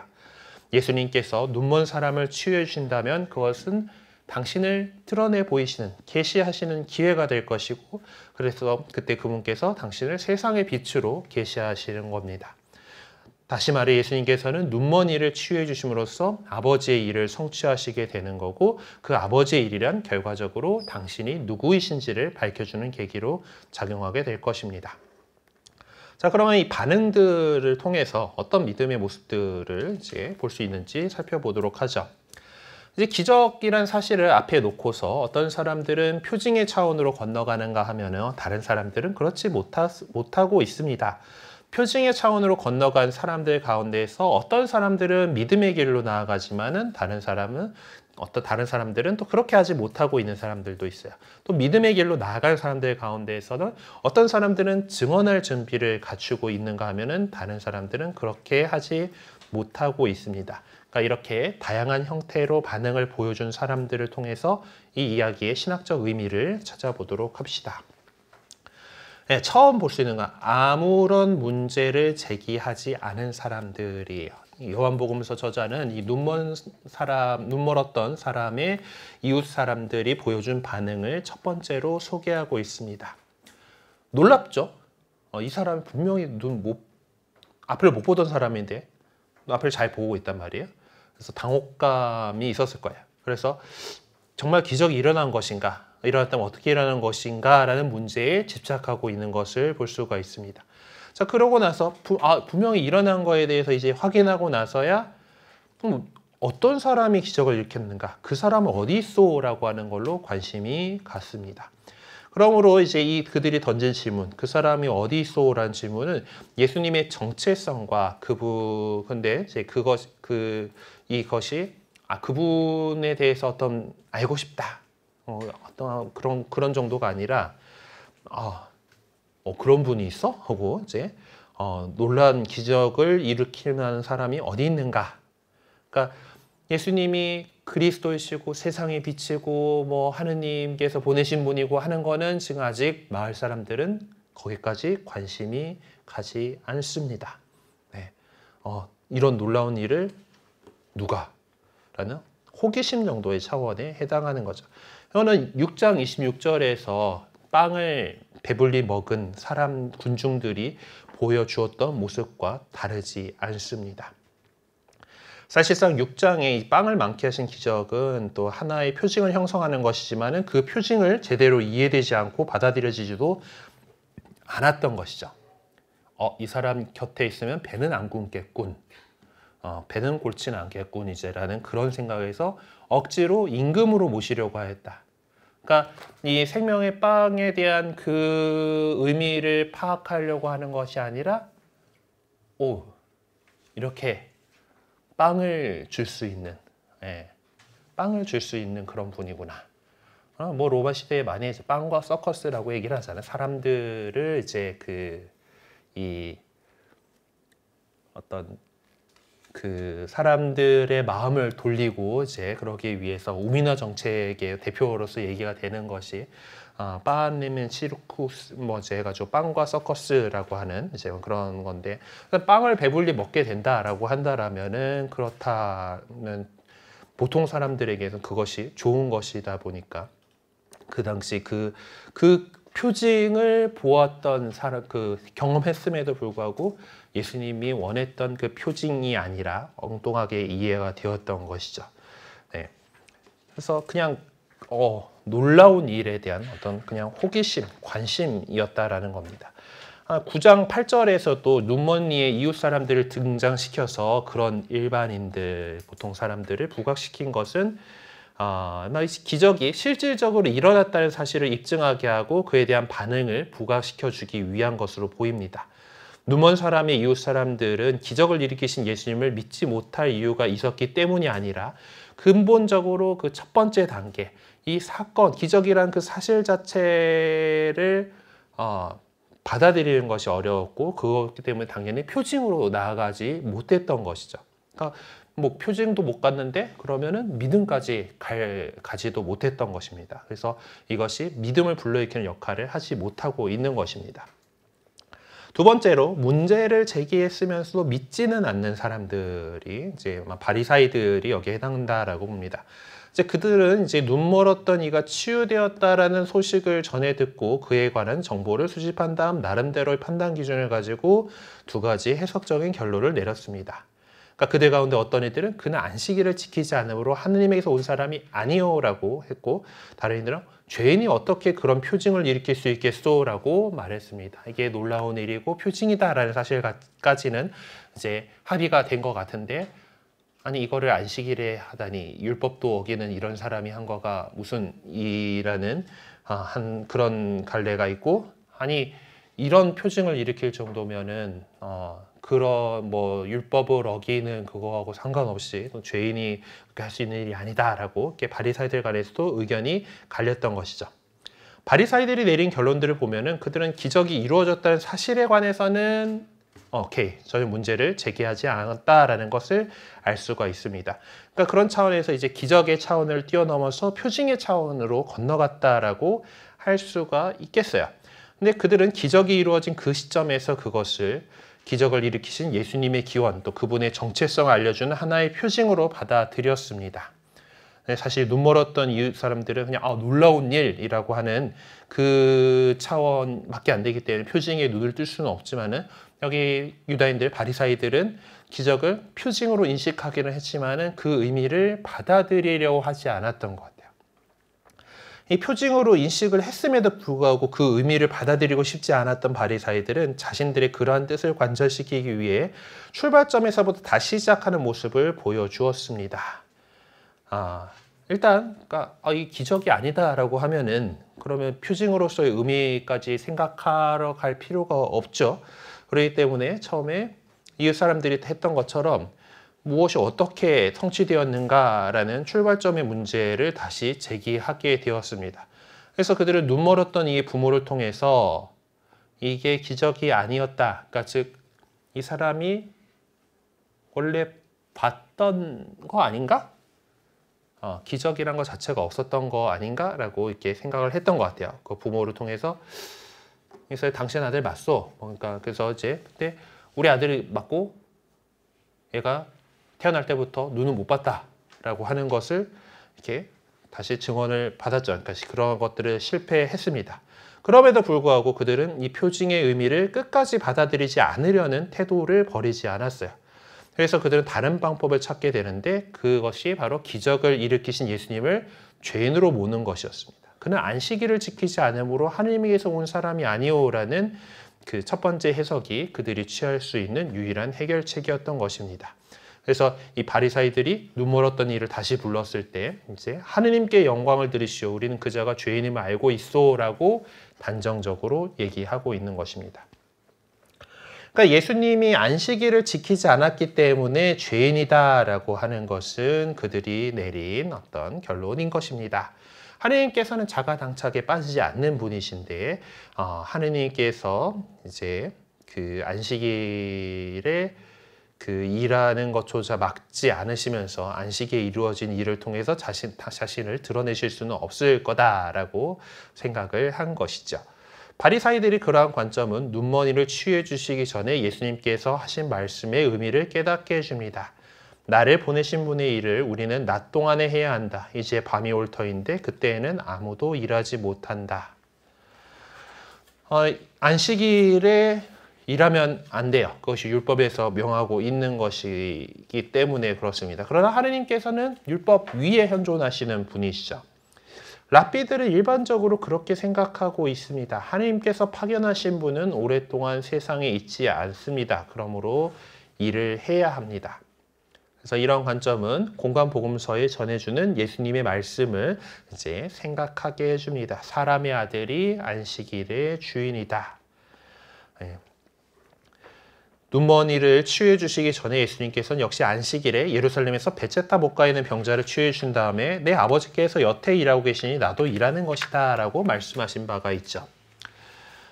예수님께서 눈먼 사람을 치유해 주신다면 그것은 당신을 드러내 보이시는 계시하시는 기회가 될 것이고 그래서 그때 그분께서 당신을 세상의 빛으로 계시하시는 겁니다. 다시 말해 예수님께서는 눈먼이를 치유해 주심으로써 아버지의 일을 성취하시게 되는 거고 그 아버지의 일이란 결과적으로 당신이 누구이신지를 밝혀주는 계기로 작용하게 될 것입니다. 자 그러면 이 반응들을 통해서 어떤 믿음의 모습들을 이제 볼 수 있는지 살펴보도록 하죠. 이제 기적이란 사실을 앞에 놓고서 어떤 사람들은 표징의 차원으로 건너가는가 하면 다른 사람들은 그렇지 못하, 못하고 있습니다. 표징의 차원으로 건너간 사람들 가운데에서 어떤 사람들은 믿음의 길로 나아가지만은 다른 사람은 어떤 다른 사람들은 또 그렇게 하지 못하고 있는 사람들도 있어요. 또 믿음의 길로 나아갈 사람들 가운데에서는 어떤 사람들은 증언할 준비를 갖추고 있는가 하면은 다른 사람들은 그렇게 하지 못하고 있습니다. 그러니까 이렇게 다양한 형태로 반응을 보여준 사람들을 통해서 이 이야기의 신학적 의미를 찾아보도록 합시다. 네, 처음 볼 수 있는 건 아무런 문제를 제기하지 않은 사람들이에요. 요한복음서 저자는 이 눈먼 사람, 눈멀었던 사람의 이웃 사람들이 보여준 반응을 첫 번째로 소개하고 있습니다. 놀랍죠? 어, 이 사람이 분명히 눈 못, 앞을 못 보던 사람인데 앞을 잘 보고 있단 말이에요. 그래서 당혹감이 있었을 거예요. 그래서 정말 기적이 일어난 것인가, 일어났다면 어떻게 일어난 것인가라는 문제에 집착하고 있는 것을 볼 수가 있습니다. 자, 그러고 나서 부, 아, 분명히 일어난 거에 대해서 이제 확인하고 나서야 그럼 어떤 사람이 기적을 일으켰는가, 그 사람은 어디 있어라고 하는 걸로 관심이 갔습니다. 그러므로 이제 이 그들이 던진 질문, 그 사람이 어디 있어라는 질문은 예수님의 정체성과 그분 근데 이제 그것 그 이것이 아 그분에 대해서 어떤 알고 싶다 어, 어떤 그런 그런 정도가 아니라 어, 어 그런 분이 있어 하고 이제 어, 놀란 기적을 일으키는 사람이 어디 있는가 그러니까 예수님이 그리스도이시고 세상의 빛이고 뭐 하느님께서 보내신 분이고 하는 거는 지금 아직 마을 사람들은 거기까지 관심이 가지 않습니다. 네. 어, 이런 놀라운 일을 누가? 라는 호기심 정도의 차원에 해당하는 거죠. 이거는 6장 26절에서 빵을 배불리 먹은 사람 군중들이 보여주었던 모습과 다르지 않습니다. 사실상 6장에 빵을 많게 하신 기적은 또 하나의 표징을 형성하는 것이지만 그 표징을 제대로 이해되지 않고 받아들여지지도 않았던 것이죠. 어, 이 사람 곁에 있으면 배는 안 굶겠군. 어, 배는 골치는 않겠군 이제라는 그런 생각에서 억지로 임금으로 모시려고 하였다. 그러니까 이 생명의 빵에 대한 그 의미를 파악하려고 하는 것이 아니라 오 이렇게 빵을 줄 수 있는 예, 빵을 줄 수 있는 그런 분이구나. 어, 뭐 로마 시대에 많이 이제 빵과 서커스라고 얘기를 하잖아요. 사람들을 이제 그 이 어떤 그 사람들의 마음을 돌리고 이제 그러기 위해서 우민화 정책의 대표로서 얘기가 되는 것이 어, 아, 빠르면 시루쿠스 뭐제 해가지고 빵과 서커스라고 하는 이제 그런 건데 그러니까 빵을 배불리 먹게 된다라고 한다라면은 그렇다면 보통 사람들에게는 그것이 좋은 것이다 보니까 그 당시 그그 그 표징을 보았던 사람 그 경험했음에도 불구하고 예수님이 원했던 그 표징이 아니라 엉뚱하게 이해가 되었던 것이죠. 네. 그래서 그냥 어, 놀라운 일에 대한 어떤 그냥 호기심, 관심이었다라는 겁니다. 9장 아, 8절에서도 눈먼이의 이웃 사람들을 등장시켜서 그런 일반인들, 보통 사람들을 부각시킨 것은 어, 기적이 실질적으로 일어났다는 사실을 입증하게 하고 그에 대한 반응을 부각시켜 주기 위한 것으로 보입니다. 눈먼 사람의 이웃 사람들은 기적을 일으키신 예수님을 믿지 못할 이유가 있었기 때문이 아니라 근본적으로 그 첫 번째 단계, 이 사건, 기적이란 그 사실 자체를 어, 받아들이는 것이 어려웠고 그렇기 때문에 당연히 표징으로 나아가지 못했던 것이죠. 그러니까 뭐 표징도 못 갔는데 그러면은 믿음까지 갈, 가지도 못했던 것입니다. 그래서 이것이 믿음을 불러일으키는 역할을 하지 못하고 있는 것입니다. 두 번째로 문제를 제기했으면서도 믿지는 않는 사람들이 이제 바리사이들이 여기에 해당한다라고 봅니다. 이제 그들은 이제 눈멀었던 이가 치유되었다라는 소식을 전해 듣고 그에 관한 정보를 수집한 다음 나름대로의 판단 기준을 가지고 두 가지 해석적인 결론을 내렸습니다. 그러니까 그들 가운데 어떤 이들은 그는 안식일을 지키지 않으므로 하느님에게서 온 사람이 아니요라고 했고 다른 이들은 죄인이 어떻게 그런 표징을 일으킬 수 있겠소라고 말했습니다. 이게 놀라운 일이고 표징이다라는 사실까지는 이제 합의가 된 것 같은데 아니 이거를 안식일에 하다니 율법도 어기는 이런 사람이 한 거가 무슨 이라는 아, 한 그런 갈래가 있고 아니 이런 표징을 일으킬 정도면은 어 그런 뭐 율법을 어기는 그거하고 상관없이 죄인이 그렇게 할 수 있는 일이 아니다라고 이렇게 바리사이들 간에서도 의견이 갈렸던 것이죠. 바리사이들이 내린 결론들을 보면은 그들은 기적이 이루어졌다는 사실에 관해서는 오케이 전혀 문제를 제기하지 않았다라는 것을 알 수가 있습니다. 그러니까 그런 차원에서 이제 기적의 차원을 뛰어넘어서 표징의 차원으로 건너갔다라고 할 수가 있겠어요. 근데 그들은 기적이 이루어진 그 시점에서 그것을 기적을 일으키신 예수님의 기원 또 그분의 정체성을 알려주는 하나의 표징으로 받아들였습니다. 네, 사실 눈 멀었던 이 사람들은 그냥 아, 놀라운 일이라고 하는 그 차원밖에 안 되기 때문에 표징에 눈을 뜰 수는 없지만은 여기 유다인들 바리사이들은 기적을 표징으로 인식하기는 했지만은 그 의미를 받아들이려고 하지 않았던 것. 이 표징으로 인식을 했음에도 불구하고 그 의미를 받아들이고 싶지 않았던 바리사이들은 자신들의 그러한 뜻을 관철시키기 위해 출발점에서부터 다시 시작하는 모습을 보여주었습니다. 아, 일단 그러니까 아, 이 기적이 아니다라고 하면은 그러면 표징으로서의 의미까지 생각하러 갈 필요가 없죠. 그렇기 때문에 처음에 이웃 사람들이 했던 것처럼 무엇이 어떻게 성취되었는가라는 출발점의 문제를 다시 제기하게 되었습니다. 그래서 그들은 눈 멀었던 이 부모를 통해서 이게 기적이 아니었다. 그러니까 즉, 이 사람이 원래 봤던 거 아닌가? 어, 기적이란 것 자체가 없었던 거 아닌가라고 이렇게 생각을 했던 것 같아요. 그 부모를 통해서 그래서 당신 아들 맞소. 뭐 그러니까 그래서 이제 그때 우리 아들이 맞고 얘가 태어날 때부터 눈은 못 봤다라고 하는 것을 이렇게 다시 증언을 받았죠. 그러니까 그런 것들을 실패했습니다. 그럼에도 불구하고 그들은 이 표징의 의미를 끝까지 받아들이지 않으려는 태도를 버리지 않았어요. 그래서 그들은 다른 방법을 찾게 되는데 그것이 바로 기적을 일으키신 예수님을 죄인으로 모는 것이었습니다. 그는 안식일을 지키지 않으므로 하나님에게서 온 사람이 아니오라는 그 첫 번째 해석이 그들이 취할 수 있는 유일한 해결책이었던 것입니다. 그래서 이 바리사이들이 눈물었던 이를 다시 불렀을 때 이제 하느님께 영광을 드리시오 우리는 그자가 죄인임을 알고 있소라고 단정적으로 얘기하고 있는 것입니다. 그러니까 예수님이 안식일을 지키지 않았기 때문에 죄인이다라고 하는 것은 그들이 내린 어떤 결론인 것입니다. 하느님께서는 자가당착에 빠지지 않는 분이신데 어, 하느님께서 이제 그 안식일에 그 일하는 것조차 막지 않으시면서 안식에 이루어진 일을 통해서 자신, 자신을 드러내실 수는 없을 거다라고 생각을 한 것이죠. 바리사이들이 그러한 관점은 눈머리를 취해 주시기 전에 예수님께서 하신 말씀의 의미를 깨닫게 해줍니다. 나를 보내신 분의 일을 우리는 낮 동안에 해야 한다. 이제 밤이 올 터인데 그때에는 아무도 일하지 못한다. 어, 안식일에 일하면 안 돼요. 그것이 율법에서 명하고 있는 것이기 때문에 그렇습니다. 그러나 하느님께서는 율법 위에 현존하시는 분이시죠. 랍비들은 일반적으로 그렇게 생각하고 있습니다. 하느님께서 파견하신 분은 오랫동안 세상에 있지 않습니다. 그러므로 일을 해야 합니다. 그래서 이런 관점은 공간 복음서에 전해주는 예수님의 말씀을 이제 생각하게 해줍니다. 사람의 아들이 안식일의 주인이다. 눈먼이를 치유해 주시기 전에 예수님께서는 역시 안식일에 예루살렘에서 베체타 못가에 있는 병자를 치유해 준 다음에 내 아버지께서 여태 일하고 계시니 나도 일하는 것이다 라고 말씀하신 바가 있죠.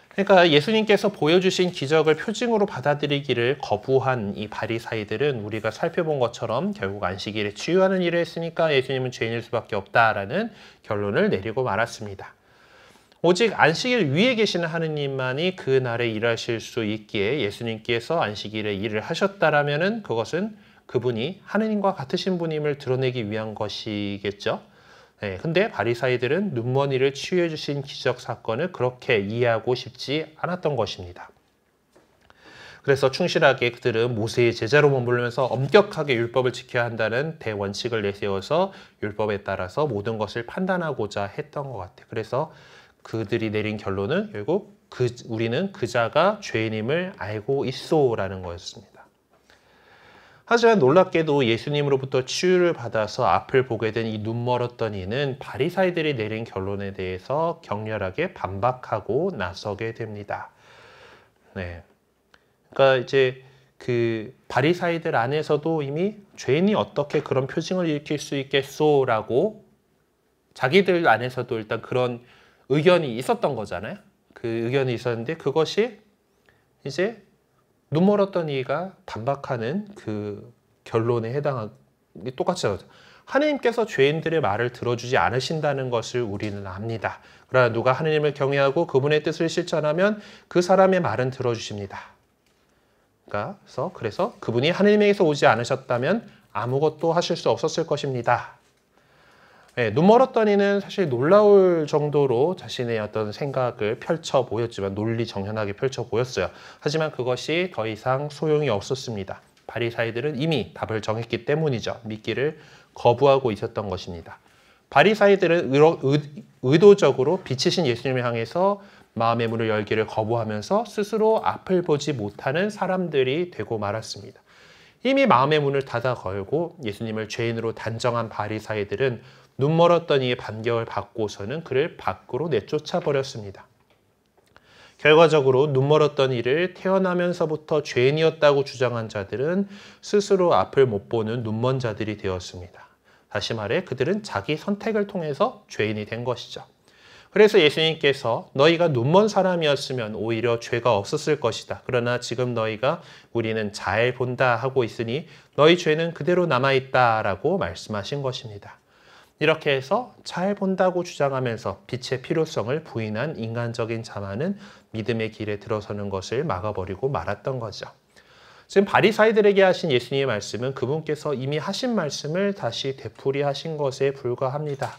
그러니까 예수님께서 보여주신 기적을 표징으로 받아들이기를 거부한 이 바리사이들은 우리가 살펴본 것처럼 결국 안식일에 치유하는 일을 했으니까 예수님은 죄인일 수밖에 없다라는 결론을 내리고 말았습니다. 오직 안식일 위에 계시는 하느님만이 그 날에 일하실 수 있기에 예수님께서 안식일에 일을 하셨다라면은 그것은 그분이 하느님과 같으신 분임을 드러내기 위한 것이겠죠. 예, 근데 바리사이들은 눈먼이를 치유해 주신 기적 사건을 그렇게 이해하고 싶지 않았던 것입니다. 그래서 충실하게 그들은 모세의 제자로 머물면서 엄격하게 율법을 지켜야 한다는 대원칙을 내세워서 율법에 따라서 모든 것을 판단하고자 했던 것 같아요. 그래서 그들이 내린 결론은 결국 그, 우리는 그자가 죄인임을 알고 있소라는 거였습니다. 하지만 놀랍게도 예수님으로부터 치유를 받아서 앞을 보게 된 이 눈멀었던 이는 바리사이들이 내린 결론에 대해서 격렬하게 반박하고 나서게 됩니다. 네. 그러니까 이제 그 바리사이들 안에서도 이미 죄인이 어떻게 그런 표징을 일으킬 수 있겠소라고 자기들 안에서도 일단 그런 의견이 있었던 거잖아요. 그 의견이 있었는데 그것이 이제 눈 멀었던 이가 반박하는 그 결론에 해당하기 똑같이 나오죠. 하느님께서 죄인들의 말을 들어주지 않으신다는 것을 우리는 압니다. 그러나 누가 하느님을 경외하고 그분의 뜻을 실천하면 그 사람의 말은 들어주십니다. 그러니까 그래서 그분이 하느님에게서 오지 않으셨다면 아무것도 하실 수 없었을 것입니다. 예, 눈 멀었더니는 사실 놀라울 정도로 자신의 어떤 생각을 펼쳐 보였지만 논리 정연하게 펼쳐 보였어요. 하지만 그것이 더 이상 소용이 없었습니다. 바리사이들은 이미 답을 정했기 때문이죠. 믿기를 거부하고 있었던 것입니다. 바리사이들은 의로, 의, 의도적으로 비치신 예수님을 향해서 마음의 문을 열기를 거부하면서 스스로 앞을 보지 못하는 사람들이 되고 말았습니다. 이미 마음의 문을 닫아 걸고 예수님을 죄인으로 단정한 바리사이들은 눈멀었더니 반격을 받고서는 그를 밖으로 내쫓아 버렸습니다. 결과적으로 눈멀었던 이를 태어나면서부터 죄인이었다고 주장한 자들은 스스로 앞을 못 보는 눈먼 자들이 되었습니다. 다시 말해 그들은 자기 선택을 통해서 죄인이 된 것이죠. 그래서 예수님께서 너희가 눈먼 사람이었으면 오히려 죄가 없었을 것이다. 그러나 지금 너희가 우리는 잘 본다 하고 있으니 너희 죄는 그대로 남아있다 라고 말씀하신 것입니다. 이렇게 해서 잘 본다고 주장하면서 빛의 필요성을 부인한 인간적인 자만은 믿음의 길에 들어서는 것을 막아버리고 말았던 거죠. 지금 바리사이들에게 하신 예수님의 말씀은 그분께서 이미 하신 말씀을 다시 되풀이하신 것에 불과합니다.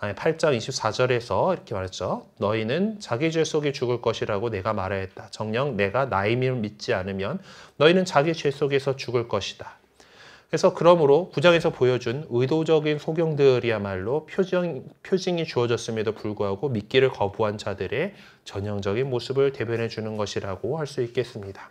8장 24절에서 이렇게 말했죠. 너희는 자기 죄 속에 죽을 것이라고 내가 말하였다. 정녕 내가 나임을 믿지 않으면 너희는 자기 죄 속에서 죽을 것이다. 그래서 그러므로 구장에서 보여준 의도적인 소경들이야말로 표징, 표징이 주어졌음에도 불구하고 믿기를 거부한 자들의 전형적인 모습을 대변해 주는 것이라고 할 수 있겠습니다.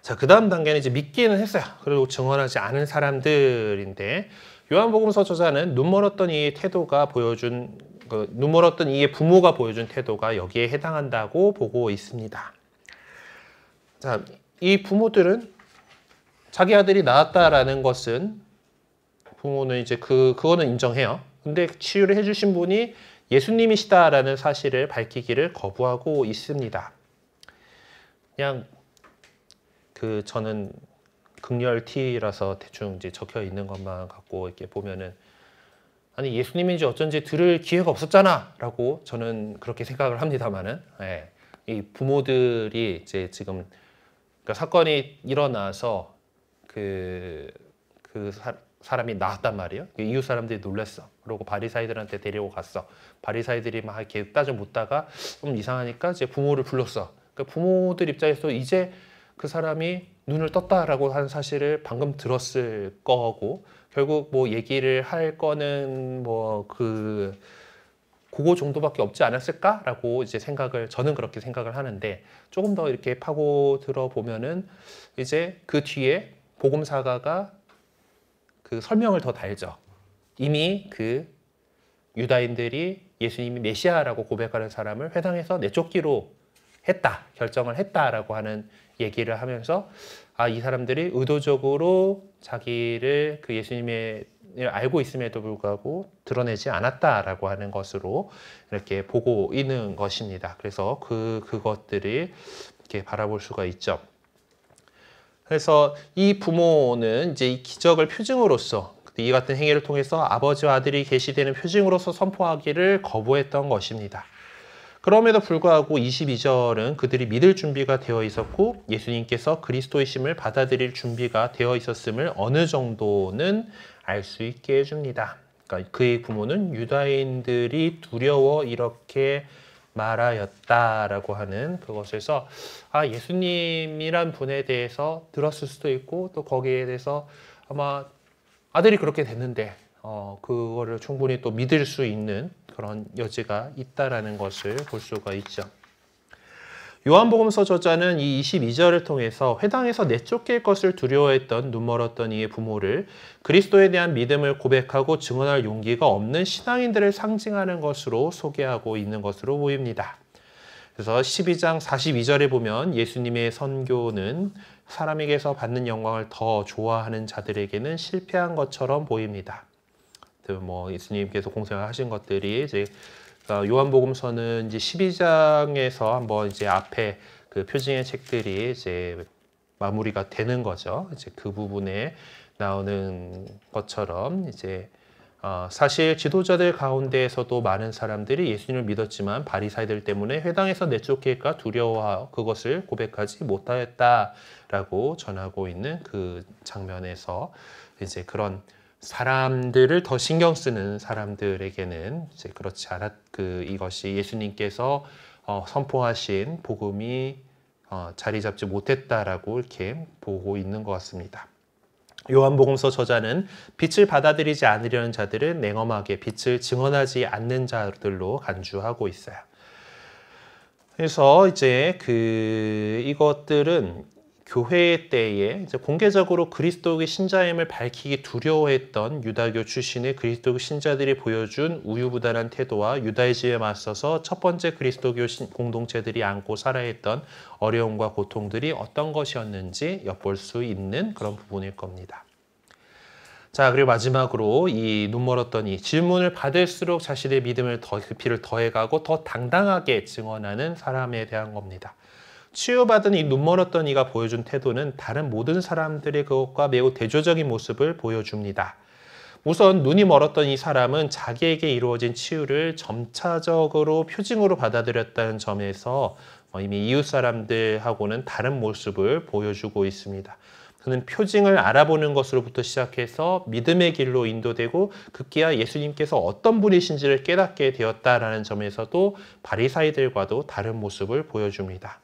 자, 그 다음 단계는 이제 믿기는 했어요. 그리고 증언하지 않은 사람들인데 요한복음서 저자는 눈 멀었던 이의 태도가 보여준 그눈 멀었던 이의 부모가 보여준 태도가 여기에 해당한다고 보고 있습니다. 자, 이 부모들은 자기 아들이 낳았다라는 것은 부모는 이제 그 그거는 인정해요. 근데 치유를 해주신 분이 예수님이시다라는 사실을 밝히기를 거부하고 있습니다. 그냥 그 저는 극렬 T라서 대충 이제 적혀 있는 것만 갖고 이렇게 보면은 아니 예수님인지 어쩐지 들을 기회가 없었잖아라고 저는 그렇게 생각을 합니다만은 예. 이 부모들이 이제 지금 그러니까 사건이 일어나서 그, 그 사, 사람이 나왔단 말이에요. 그 이웃 사람들이 놀랐어. 그러고 바리사이들한테 데리고 갔어. 바리사이들이 막 이렇게 따져 묻다가 좀 이상하니까 이제 부모를 불렀어. 그 부모들 입장에서 이제 그 사람이 눈을 떴다라고 하는 사실을 방금 들었을 거고 결국 뭐 얘기를 할 거는 뭐 그 그거 정도밖에 없지 않았을까라고 이제 생각을 저는 그렇게 생각을 하는데 조금 더 이렇게 파고 들어 보면은 이제 그 뒤에 복음사가가 그 설명을 더 달죠. 이미 그 유다인들이 예수님이 메시아라고 고백하는 사람을 회당에서 내쫓기로 했다, 결정을 했다라고 하는 얘기를 하면서 아, 이 사람들이 의도적으로 자기를 그 예수님의 알고 있음에도 불구하고 드러내지 않았다라고 하는 것으로 이렇게 보고 있는 것입니다. 그래서 그 그것들이 이렇게 바라볼 수가 있죠. 그래서 이 부모는 이제 이 기적을 표징으로서 이 같은 행위를 통해서 아버지와 아들이 계시되는 표징으로서 선포하기를 거부했던 것입니다. 그럼에도 불구하고 22절은 그들이 믿을 준비가 되어 있었고 예수님께서 그리스도이심을 받아들일 준비가 되어 있었음을 어느 정도는 알 수 있게 해줍니다. 그러니까 그의 부모는 유다인들이 두려워 이렇게 말하였다라고 하는 그것에서 아 예수님이란 분에 대해서 들었을 수도 있고 또 거기에 대해서 아마 아들이 그렇게 됐는데 어 그거를 충분히 또 믿을 수 있는 그런 여지가 있다라는 것을 볼 수가 있죠. 요한복음서 저자는 이 22절을 통해서 회당에서 내쫓길 것을 두려워했던 눈멀었던 이의 부모를 그리스도에 대한 믿음을 고백하고 증언할 용기가 없는 신앙인들을 상징하는 것으로 소개하고 있는 것으로 보입니다. 그래서 12장 42절에 보면 예수님의 선교는 사람에게서 받는 영광을 더 좋아하는 자들에게는 실패한 것처럼 보입니다. 뭐 예수님께서 공생하신 것들이 이제 어, 요한복음서는 이제 12장에서 한번 이제 앞에 그 표징의 책들이 이제 마무리가 되는 거죠. 이제 그 부분에 나오는 것처럼 이제 어, 사실 지도자들 가운데에서도 많은 사람들이 예수님을 믿었지만 바리사이들 때문에 회당에서 내쫓길까 두려워 하 그것을 고백하지 못하였다라고 전하고 있는 그 장면에서 이제 그런 사람들을 더 신경 쓰는 사람들에게는 이제 그렇지 않았 그 이것이 예수님께서 어, 선포하신 복음이 어, 자리 잡지 못했다라고 이렇게 보고 있는 것 같습니다. 요한복음서 저자는 빛을 받아들이지 않으려는 자들은 냉엄하게 빛을 증언하지 않는 자들로 간주하고 있어요. 그래서 이제 그 이것들은 교회 때에 이제 공개적으로 그리스도의 신자임을 밝히기 두려워했던 유다교 출신의 그리스도교 신자들이 보여준 우유부단한 태도와 유다이지에 맞서서 첫 번째 그리스도교 공동체들이 안고 살아야 했던 어려움과 고통들이 어떤 것이었는지 엿볼 수 있는 그런 부분일 겁니다. 자, 그리고 마지막으로 이 눈멀었던 이 질문을 받을수록 자신의 믿음을 더 깊이를 그 더해가고 더 당당하게 증언하는 사람에 대한 겁니다. 치유받은 이 눈멀었던 이가 보여준 태도는 다른 모든 사람들의 그것과 매우 대조적인 모습을 보여줍니다. 우선 눈이 멀었던 이 사람은 자기에게 이루어진 치유를 점차적으로 표징으로 받아들였다는 점에서 어, 이미 이웃 사람들하고는 다른 모습을 보여주고 있습니다. 그는 표징을 알아보는 것으로부터 시작해서 믿음의 길로 인도되고 급기야 예수님께서 어떤 분이신지를 깨닫게 되었다라는 점에서도 바리사이들과도 다른 모습을 보여줍니다.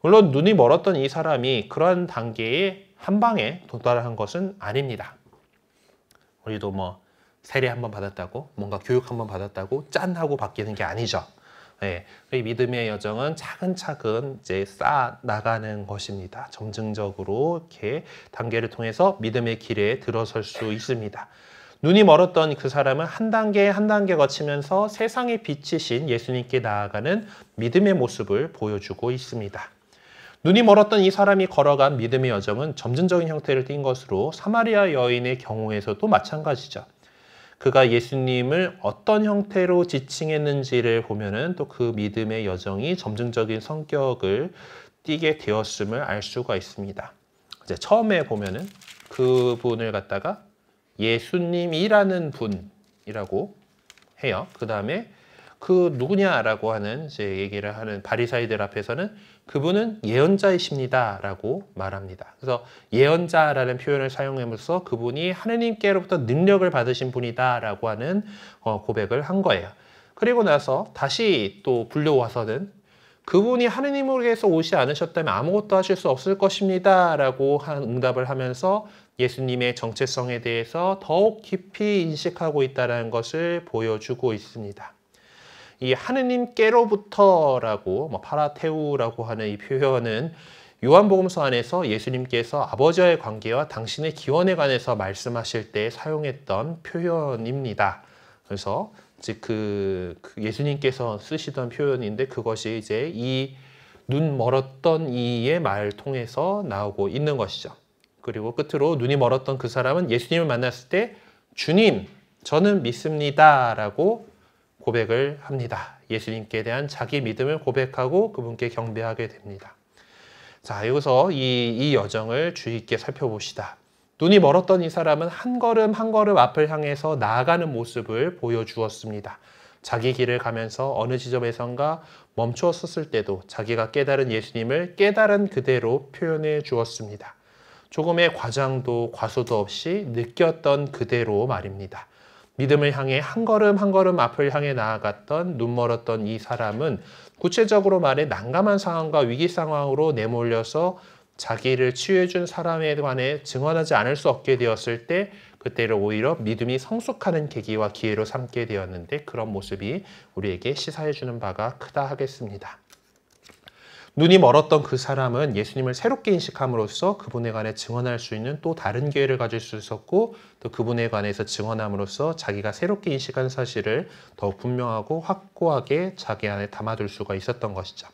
물론 눈이 멀었던 이 사람이 그러한 단계에 한 방에 도달한 것은 아닙니다. 우리도 뭐 세례 한번 받았다고 뭔가 교육 한번 받았다고 짠 하고 바뀌는 게 아니죠. 예, 네, 믿음의 여정은 차근차근 이제 쌓아 나가는 것입니다. 점증적으로 이렇게 단계를 통해서 믿음의 길에 들어설 수 있습니다. 눈이 멀었던 그 사람은 한 단계 한 단계 거치면서 세상의 빛이신 예수님께 나아가는 믿음의 모습을 보여주고 있습니다. 눈이 멀었던 이 사람이 걸어간 믿음의 여정은 점진적인 형태를 띈 것으로 사마리아 여인의 경우에서도 마찬가지죠. 그가 예수님을 어떤 형태로 지칭했는지를 보면은 또 그 믿음의 여정이 점진적인 성격을 띠게 되었음을 알 수가 있습니다. 이제 처음에 보면은 그분을 갖다가 예수님이라는 분이라고 해요. 그 다음에 그 누구냐라고 하는 이제 얘기를 하는 바리사이들 앞에서는 그분은 예언자이십니다라고 말합니다. 그래서 예언자라는 표현을 사용함으로써 그분이 하느님께로부터 능력을 받으신 분이다라고 하는 어, 고백을 한 거예요. 그리고 나서 다시 또 불려와서는 그분이 하느님에게서 오지 않으셨다면 아무것도 하실 수 없을 것입니다라고 응답을 하면서 예수님의 정체성에 대해서 더욱 깊이 인식하고 있다는 것을 보여주고 있습니다. 이 하느님께로부터라고 뭐 파라테우라고 하는 이 표현은 요한복음서 안에서 예수님께서 아버지와의 관계와 당신의 기원에 관해서 말씀하실 때 사용했던 표현입니다. 그래서 즉그 그 예수님께서 쓰시던 표현인데 그것이 이제 이 눈 멀었던 이의 말 통해서 나오고 있는 것이죠. 그리고 끝으로 눈이 멀었던 그 사람은 예수님을 만났을 때 주님 저는 믿습니다라고 고백을 합니다. 예수님께 대한 자기 믿음을 고백하고 그분께 경배하게 됩니다. 자, 여기서 이, 이 여정을 주의 있게 살펴봅시다. 눈이 멀었던 이 사람은 한 걸음 한 걸음 앞을 향해서 나아가는 모습을 보여주었습니다. 자기 길을 가면서 어느 지점에선가 멈추었을 때도 자기가 깨달은 예수님을 깨달은 그대로 표현해 주었습니다. 조금의 과장도 과소도 없이 느꼈던 그대로 말입니다. 믿음을 향해 한 걸음 한 걸음 앞을 향해 나아갔던 눈멀었던 이 사람은 구체적으로 말해 난감한 상황과 위기 상황으로 내몰려서 자기를 치유해준 사람에 관해 증언하지 않을 수 없게 되었을 때 그때를 오히려 믿음이 성숙하는 계기와 기회로 삼게 되었는데 그런 모습이 우리에게 시사해주는 바가 크다 하겠습니다. 눈이 멀었던 그 사람은 예수님을 새롭게 인식함으로써 그분에 관해 증언할 수 있는 또 다른 기회를 가질 수 있었고 또 그분에 관해서 증언함으로써 자기가 새롭게 인식한 사실을 더 분명하고 확고하게 자기 안에 담아둘 수가 있었던 것이죠.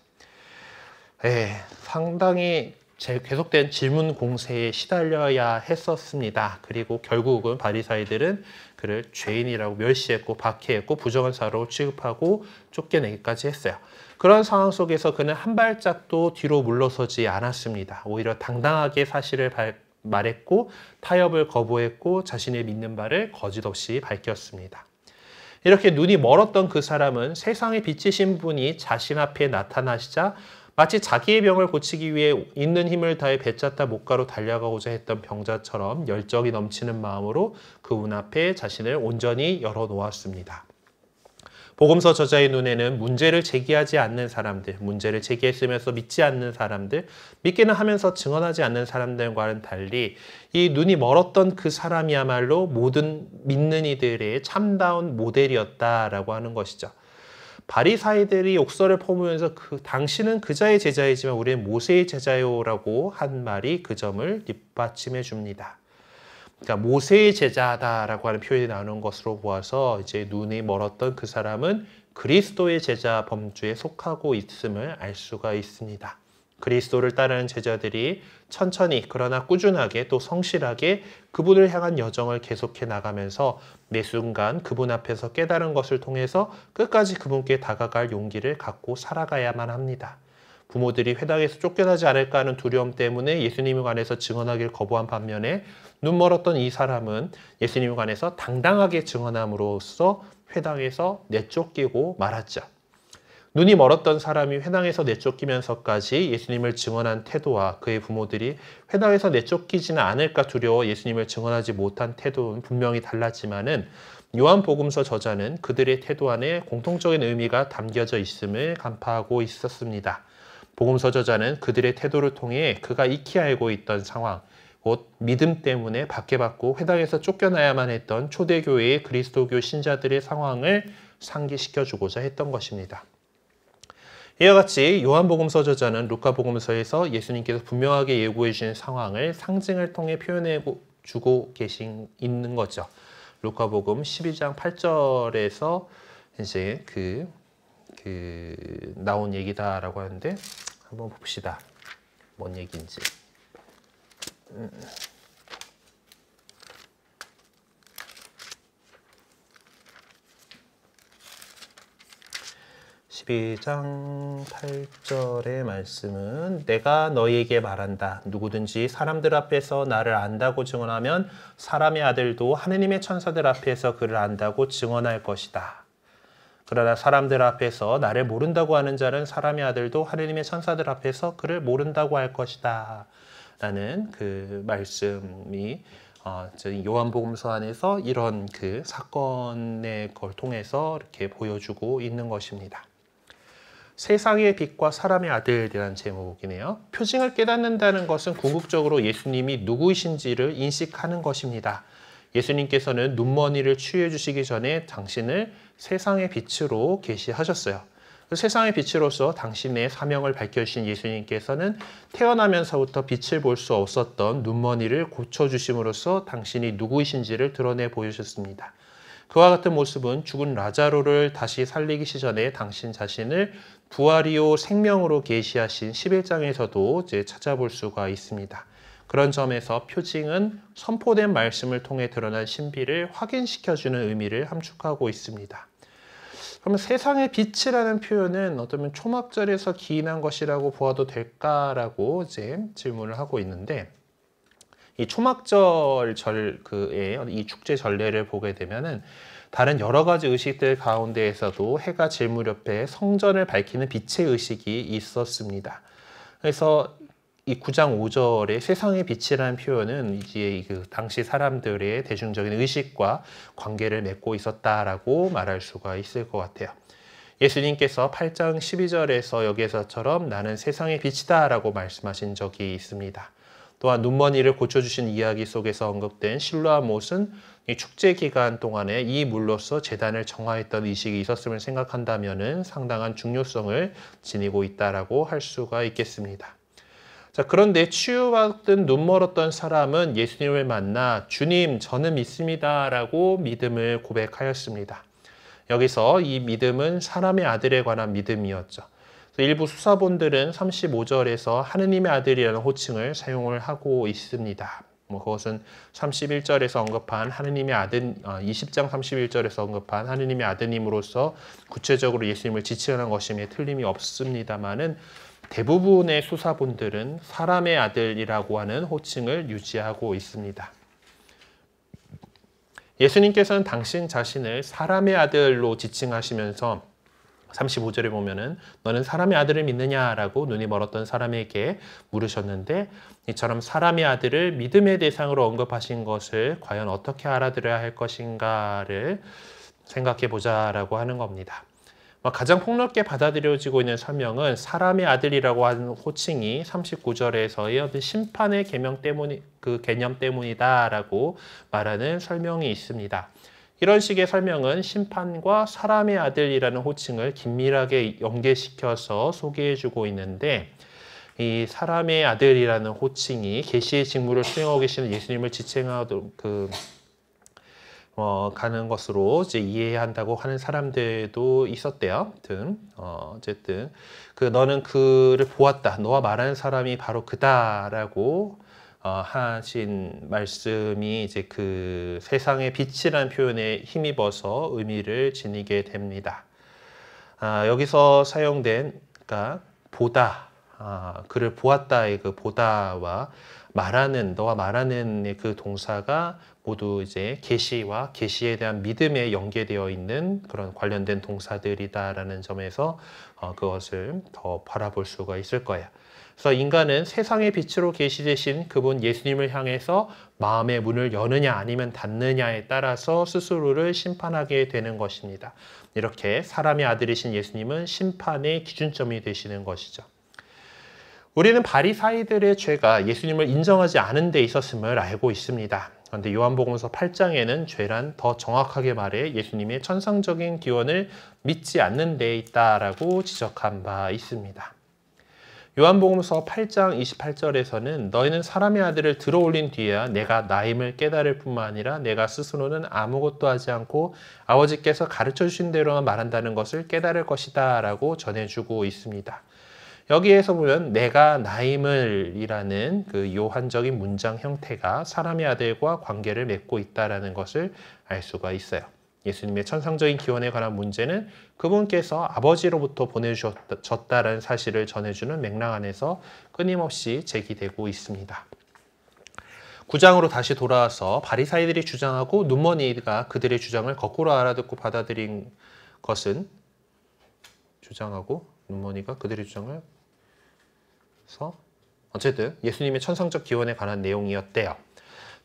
예, 상당히 계속된 질문 공세에 시달려야 했었습니다. 그리고 결국은 바리사이들은 그를 죄인이라고 멸시했고 박해했고 부정한 사로 취급하고 쫓겨내기까지 했어요. 그런 상황 속에서 그는 한 발짝도 뒤로 물러서지 않았습니다. 오히려 당당하게 사실을 발, 말했고 타협을 거부했고 자신의 믿는 바를 거짓없이 밝혔습니다. 이렇게 눈이 멀었던 그 사람은 세상에 비치신 분이 자신 앞에 나타나시자 마치 자기의 병을 고치기 위해 있는 힘을 다해 배짰다 못가로 달려가고자 했던 병자처럼 열정이 넘치는 마음으로 그분 앞에 자신을 온전히 열어놓았습니다. 복음서 저자의 눈에는 문제를 제기하지 않는 사람들, 문제를 제기했으면서 믿지 않는 사람들, 믿기는 하면서 증언하지 않는 사람들과는 달리 이 눈이 멀었던 그 사람이야말로 모든 믿는 이들의 참다운 모델이었다라고 하는 것이죠. 바리사이들이 욕설을 퍼부면서 그 당신은 그자의 제자이지만 우리는 모세의 제자요라고 한 말이 그 점을 뒷받침해 줍니다. 그러니까 모세의 제자다라고 하는 표현이 나오는 것으로 보아서 이제 눈이 멀었던 그 사람은 그리스도의 제자 범주에 속하고 있음을 알 수가 있습니다. 그리스도를 따르는 제자들이 천천히 그러나 꾸준하게 또 성실하게 그분을 향한 여정을 계속해 나가면서 매 순간 그분 앞에서 깨달은 것을 통해서 끝까지 그분께 다가갈 용기를 갖고 살아가야만 합니다. 부모들이 회당에서 쫓겨나지 않을까 하는 두려움 때문에 예수님에 관해서 증언하기를 거부한 반면에 눈 멀었던 이 사람은 예수님에 관해서 당당하게 증언함으로써 회당에서 내쫓기고 말았죠. 눈이 멀었던 사람이 회당에서 내쫓기면서까지 예수님을 증언한 태도와 그의 부모들이 회당에서 내쫓기지는 않을까 두려워 예수님을 증언하지 못한 태도는 분명히 달랐지만은 요한복음서 저자는 그들의 태도 안에 공통적인 의미가 담겨져 있음을 간파하고 있었습니다. 복음서 저자는 그들의 태도를 통해 그가 익히 알고 있던 상황, 곧 믿음 때문에 밖에 받고 회당에서 쫓겨나야만 했던 초대교회의 그리스도교 신자들의 상황을 상기시켜 주고자 했던 것입니다. 이와 같이 요한복음서 저자는 루카복음서에서 예수님께서 분명하게 예고해 주신 상황을 상징을 통해 표현해 주고 계신 있는 거죠. 루카복음 12장 8절에서 이제 그그 나온 얘기다라고 하는데 한번 봅시다. 뭔 얘기인지. 1 2장 8절의 말씀은 내가 너희에게 말한다. 누구든지 사람들 앞에서 나를 안다고 증언하면 사람의 아들도 하느님의 천사들 앞에서 그를 안다고 증언할 것이다. 그러나 사람들 앞에서 나를 모른다고 하는 자는 사람의 아들도 하느님의 천사들 앞에서 그를 모른다고 할 것이다. 라는 그 말씀이 어, 요한복음서 안에서 이런 그 사건의 걸 통해서 이렇게 보여주고 있는 것입니다. 세상의 빛과 사람의 아들이라는 제목이네요. 표징을 깨닫는다는 것은 궁극적으로 예수님이 누구이신지를 인식하는 것입니다. 예수님께서는 눈머니를 치해 주시기 전에 당신을 세상의 빛으로 계시하셨어요. 그 세상의 빛으로서 당신의 사명을 밝혀주신 예수님께서는 태어나면서부터 빛을 볼 수 없었던 눈머니를 고쳐주심으로써 당신이 누구이신지를 드러내 보여주셨습니다. 그와 같은 모습은 죽은 라자로를 다시 살리기 전에 당신 자신을 부활이요 생명으로 계시하신 11장에서도 이제 찾아볼 수가 있습니다. 그런 점에서 표징은 선포된 말씀을 통해 드러난 신비를 확인시켜주는 의미를 함축하고 있습니다. 그러면 세상의 빛이라는 표현은 어쩌면 초막절에서 기인한 것이라고 보아도 될까라고 이제 질문을 하고 있는데 이 초막절 절 그의 이 축제 전례를 보게 되면은 다른 여러 가지 의식들 가운데에서도 해가 질 무렵에 성전을 밝히는 빛의 의식이 있었습니다. 그래서 이 9장 5절의 세상의 빛이라는 표현은 이제 그 당시 사람들의 대중적인 의식과 관계를 맺고 있었다라고 말할 수가 있을 것 같아요. 예수님께서 8장 12절에서 여기에서처럼 나는 세상의 빛이다 라고 말씀하신 적이 있습니다. 또한 눈먼이를 고쳐주신 이야기 속에서 언급된 실로와 못은 이 축제 기간 동안에 이 물로서 재단을 정화했던 의식이 있었음을 생각한다면 상당한 중요성을 지니고 있다라고 할 수가 있겠습니다. 자, 그런데 치유받든 눈멀었던 사람은 예수님을 만나 주님, 저는 믿습니다. 라고 믿음을 고백하였습니다. 여기서 이 믿음은 사람의 아들에 관한 믿음이었죠. 일부 수사본들은 35절에서 하느님의 아들이라는 호칭을 사용을 하고 있습니다. 뭐 그것은 31절에서 언급한 하느님의 아들 20장 어, 31절에서 언급한 하느님의 아드님으로서 구체적으로 예수님을 지칭하는 것임에 틀림이 없습니다만은 대부분의 수사분들은 사람의 아들이라고 하는 호칭을 유지하고 있습니다. 예수님께서는 당신 자신을 사람의 아들로 지칭하시면서 35절에 보면은 너는 사람의 아들을 믿느냐라고 눈이 멀었던 사람에게 물으셨는데 이처럼 사람의 아들을 믿음의 대상으로 언급하신 것을 과연 어떻게 알아들어야 할 것인가를 생각해 보자라고 하는 겁니다. 어, 가장 폭넓게 받아들여지고 있는 설명은 사람의 아들이라고 하는 호칭이 39절에서의 어떤 심판의 개명 때문이 그 개념 때문이다라고 말하는 설명이 있습니다. 이런 식의 설명은 심판과 사람의 아들이라는 호칭을 긴밀하게 연계시켜서 소개해주고 있는데 이 사람의 아들이라는 호칭이 계시의 직무를 수행하고 계시는 예수님을 지칭하도록 그 어, 가는 것으로 이제 이해해야 한다고 하는 사람들도 있었대요. 아무튼 어, 어쨌든 그 너는 그를 보았다. 너와 말하는 사람이 바로 그다라고 어, 하신 말씀이 이제 그 세상의 빛이라는 표현에 힘입어서 의미를 지니게 됩니다. 아, 여기서 사용된 그니까 보다 아, 그를 보았다의 그 보다와 말하는 너와 말하는 그 동사가 모두 이제 계시와 계시에 대한 믿음에 연계되어 있는 그런 관련된 동사들이다라는 점에서 어, 그것을 더 바라볼 수가 있을 거예요. 그래서 인간은 세상의 빛으로 계시되신 그분 예수님을 향해서 마음의 문을 여느냐 아니면 닫느냐에 따라서 스스로를 심판하게 되는 것입니다. 이렇게 사람의 아들이신 예수님은 심판의 기준점이 되시는 것이죠. 우리는 바리사이들의 죄가 예수님을 인정하지 않은 데 있었음을 알고 있습니다. 그런데 요한복음서 8장에는 죄란 더 정확하게 말해 예수님의 천상적인 기원을 믿지 않는 데 있다라고 지적한 바 있습니다. 요한복음서 8장 28절에서는 너희는 사람의 아들을 들어올린 뒤에야 내가 나임을 깨달을 뿐만 아니라 내가 스스로는 아무것도 하지 않고 아버지께서 가르쳐 주신 대로만 말한다는 것을 깨달을 것이다 라고 전해주고 있습니다. 여기에서 보면 내가 나임을이라는 그 요한적인 문장 형태가 사람의 아들과 관계를 맺고 있다라는 것을 알 수가 있어요. 예수님의 천상적인 기원에 관한 문제는 그분께서 아버지로부터 보내주셨다라는 사실을 전해주는 맥락 안에서 끊임없이 제기되고 있습니다. 구장으로 다시 돌아와서 바리사이들이 주장하고 눈먼이가 그들의 주장을 거꾸로 알아듣고 받아들인 것은 주장하고 눈먼이가 그들의 주장을 그래서 어쨌든 예수님의 천상적 기원에 관한 내용이었대요.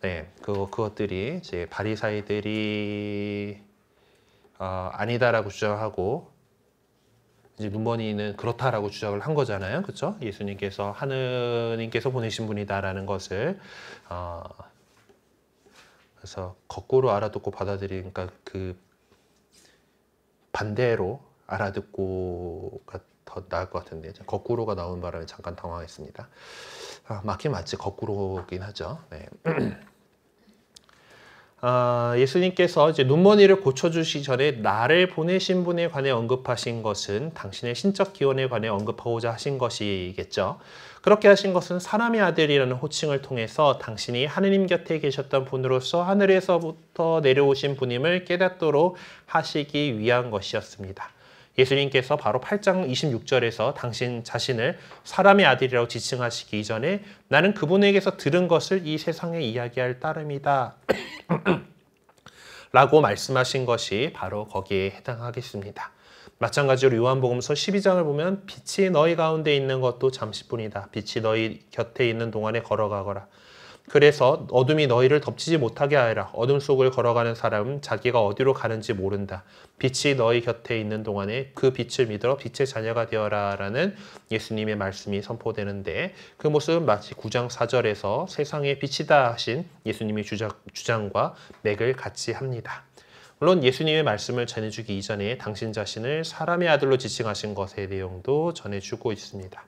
네, 그 그것들이 이제 바리사이들이 어, 아니다라고 주장하고 이제 문번이는 그렇다라고 주장을 한 거잖아요, 그렇죠? 예수님께서 하느님께서 보내신 분이다라는 것을 어, 그래서 거꾸로 알아듣고 받아들이니까 그 반대로 알아듣고 더 나을 것 같은데 거꾸로가 나온 바람에 잠깐 당황했습니다. 아, 맞긴 맞지 거꾸로긴 하죠. 네. 아, 예수님께서 이제 눈먼이를 고쳐주시 전에 나를 보내신 분에 관해 언급하신 것은 당신의 신적 기원에 관해 언급하고자 하신 것이겠죠. 그렇게 하신 것은 사람의 아들이라는 호칭을 통해서 당신이 하느님 곁에 계셨던 분으로서 하늘에서부터 내려오신 분임을 깨닫도록 하시기 위한 것이었습니다. 예수님께서 바로 8장 26절에서 당신 자신을 사람의 아들이라고 지칭하시기 이전에 나는 그분에게서 들은 것을 이 세상에 이야기할 따름이다. 라고 말씀하신 것이 바로 거기에 해당하겠습니다. 마찬가지로 요한복음서 12장을 보면 빛이 너희 가운데 있는 것도 잠시뿐이다. 빛이 너희 곁에 있는 동안에 걸어가거라. 그래서 어둠이 너희를 덮치지 못하게 하여라. 어둠 속을 걸어가는 사람은 자기가 어디로 가는지 모른다. 빛이 너희 곁에 있는 동안에 그 빛을 믿어 빛의 자녀가 되어라. 라는 예수님의 말씀이 선포되는데 그 모습은 마치 9장 4절에서 세상의 빛이다 하신 예수님의 주장과 맥을 같이 합니다. 물론 예수님의 말씀을 전해주기 이전에 당신 자신을 사람의 아들로 지칭하신 것의 내용도 전해주고 있습니다.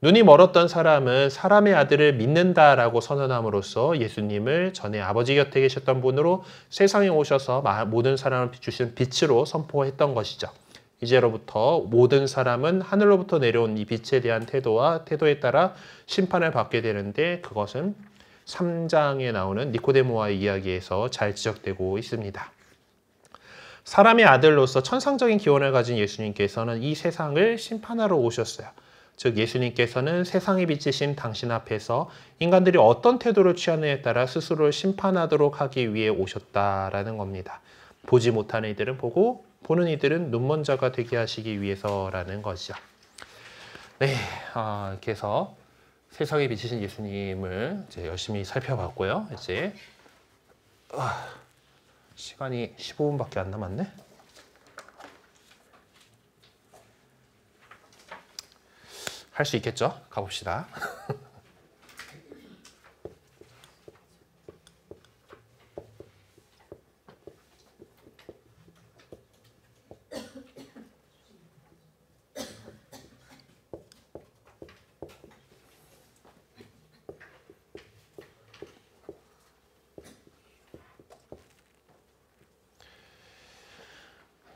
눈이 멀었던 사람은 사람의 아들을 믿는다라고 선언함으로써 예수님을 전에 아버지 곁에 계셨던 분으로 세상에 오셔서 모든 사람을 비추신 빛으로 선포했던 것이죠. 이제로부터 모든 사람은 하늘로부터 내려온 이 빛에 대한 태도와 태도에 따라 심판을 받게 되는데 그것은 3장에 나오는 니코데모와의 이야기에서 잘 지적되고 있습니다. 사람의 아들로서 천상적인 기원을 가진 예수님께서는 이 세상을 심판하러 오셨어요. 즉 예수님께서는 세상의 빛이신 당신 앞에서 인간들이 어떤 태도를 취하느냐에 따라 스스로를 심판하도록 하기 위해 오셨다라는 겁니다. 보지 못하는 이들은 보고 보는 이들은 눈먼 자가 되게 하시기 위해서라는 것이죠. 네, 아, 그래서 세상에 비치신 예수님을 이제 열심히 살펴봤고요. 이제 아, 시간이 15분밖에 안 남았네. 할수 있겠죠? 가봅시다.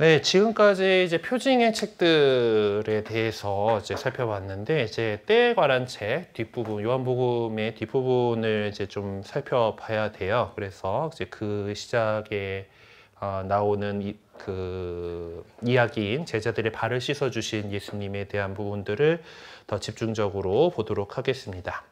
네, 지금까지 이제 표징의 책들에 대해서 이제 살펴봤는데 이제 때에 관한 책 뒷부분 요한복음의 뒷부분을 이제 좀 살펴봐야 돼요. 그래서 이제 그 시작에 어, 나오는 이, 그 이야기인 제자들의 발을 씻어 주신 예수님에 대한 부분들을 더 집중적으로 보도록 하겠습니다.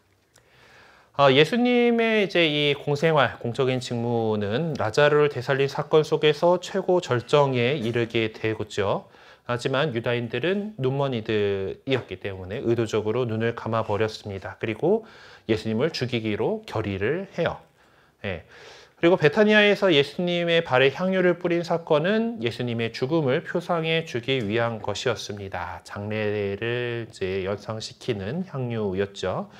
아, 예수님의 이제 이 공생활, 공적인 직무는 라자르를 되살린 사건 속에서 최고 절정에 이르게 되었죠. 하지만 유다인들은 눈먼이들이었기 때문에 의도적으로 눈을 감아 버렸습니다. 그리고 예수님을 죽이기로 결의를 해요. 예. 그리고 베타니아에서 예수님의 발에 향유를 뿌린 사건은 예수님의 죽음을 표상해 주기 위한 것이었습니다. 장례를 이제 연상시키는 향유였죠.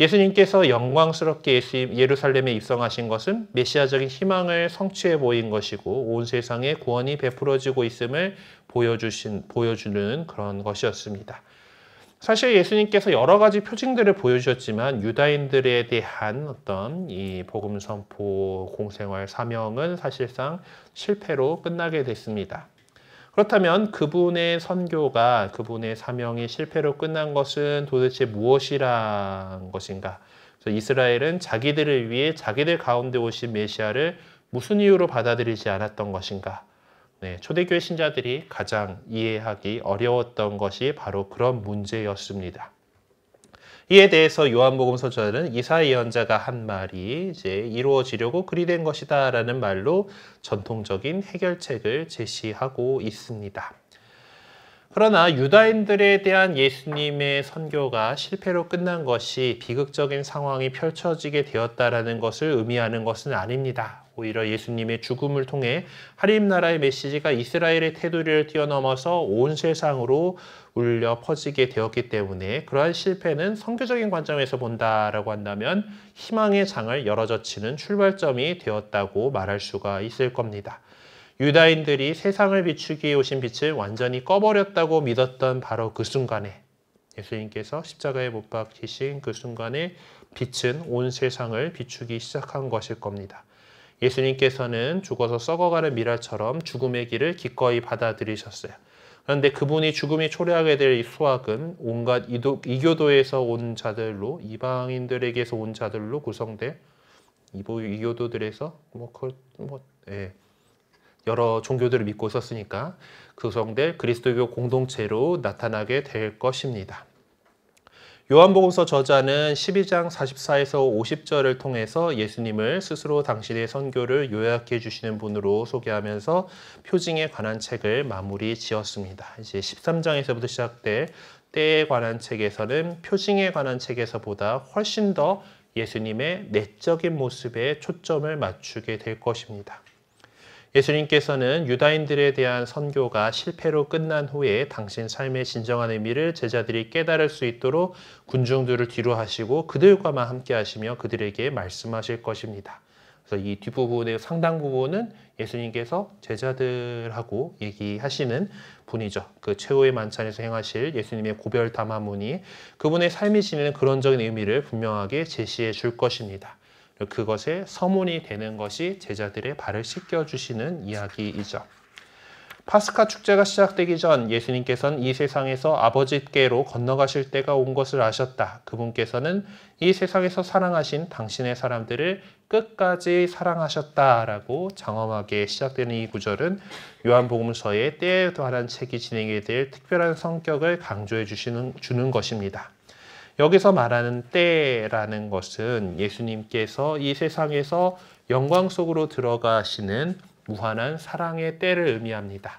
예수님께서 영광스럽게 예루살렘에 입성하신 것은 메시아적인 희망을 성취해 보인 것이고 온 세상에 구원이 베풀어지고 있음을 보여주신 보여주는 그런 것이었습니다. 사실 예수님께서 여러 가지 표징들을 보여주셨지만 유다인들에 대한 어떤 이 복음 선포 공생활 사명은 사실상 실패로 끝나게 됐습니다. 그렇다면 그분의 선교가 그분의 사명이 실패로 끝난 것은 도대체 무엇이란 것인가? 그래서 이스라엘은 자기들을 위해 자기들 가운데 오신 메시아를 무슨 이유로 받아들이지 않았던 것인가? 네, 초대교회 신자들이 가장 이해하기 어려웠던 것이 바로 그런 문제였습니다. 이에 대해서 요한복음서 저은 이사 예언자가 한 말이 이제 이루어지려고 그리 된 것이다라는 말로 전통적인 해결책을 제시하고 있습니다. 그러나 유다인들에 대한 예수님의 선교가 실패로 끝난 것이 비극적인 상황이 펼쳐지게 되었다라는 것을 의미하는 것은 아닙니다. 오히려 예수님의 죽음을 통해 하림 나라의 메시지가 이스라엘의 테두리를 뛰어넘어서 온 세상으로 울려 퍼지게 되었기 때문에 그러한 실패는 성교적인 관점에서 본다라고 한다면 희망의 장을 열어젖히는 출발점이 되었다고 말할 수가 있을 겁니다. 유다인들이 세상을 비추기 위해 오신 빛을 완전히 꺼버렸다고 믿었던 바로 그 순간에 예수님께서 십자가에 못 박히신 그 순간에 빛은 온 세상을 비추기 시작한 것일 겁니다. 예수님께서는 죽어서 썩어가는 미랄처럼 죽음의 길을 기꺼이 받아들이셨어요. 그런데 그분이 죽음이 초래하게 될이 수학은 온갖 이도, 이교도에서 온 자들로 이방인들에게서 온 자들로 구성돼 이보 이교도들에서 뭐 그 뭐, 예. 여러 종교들을 믿고 있었으니까 구성될 그 그리스도교 공동체로 나타나게 될 것입니다. 요한복음서 저자는 12장 44에서 50절을 통해서 예수님을 스스로 당신의 선교를 요약해 주시는 분으로 소개하면서 표징에 관한 책을 마무리 지었습니다. 이제 13장에서부터 시작될 때에 관한 책에서는 표징에 관한 책에서보다 훨씬 더 예수님의 내적인 모습에 초점을 맞추게 될 것입니다. 예수님께서는 유다인들에 대한 선교가 실패로 끝난 후에 당신 삶의 진정한 의미를 제자들이 깨달을 수 있도록 군중들을 뒤로 하시고 그들과만 함께 하시며 그들에게 말씀하실 것입니다. 그래서 이 뒷부분의 상당 부분은 예수님께서 제자들하고 얘기하시는 분이죠. 그 최후의 만찬에서 행하실 예수님의 고별 담화문이 그분의 삶이 지니는 그런적인 의미를 분명하게 제시해 줄 것입니다. 그것의 서문이 되는 것이 제자들의 발을 씻겨주시는 이야기이죠. 파스카 축제가 시작되기 전 예수님께서는 이 세상에서 아버지께로 건너가실 때가 온 것을 아셨다. 그분께서는 이 세상에서 사랑하신 당신의 사람들을 끝까지 사랑하셨다라고 장엄하게 시작되는 이 구절은 요한복음서의 때에 관한 책이 진행이 될 특별한 성격을 강조해 주시는 주는 것입니다. 여기서 말하는 때라는 것은 예수님께서 이 세상에서 영광 속으로 들어가시는 무한한 사랑의 때를 의미합니다.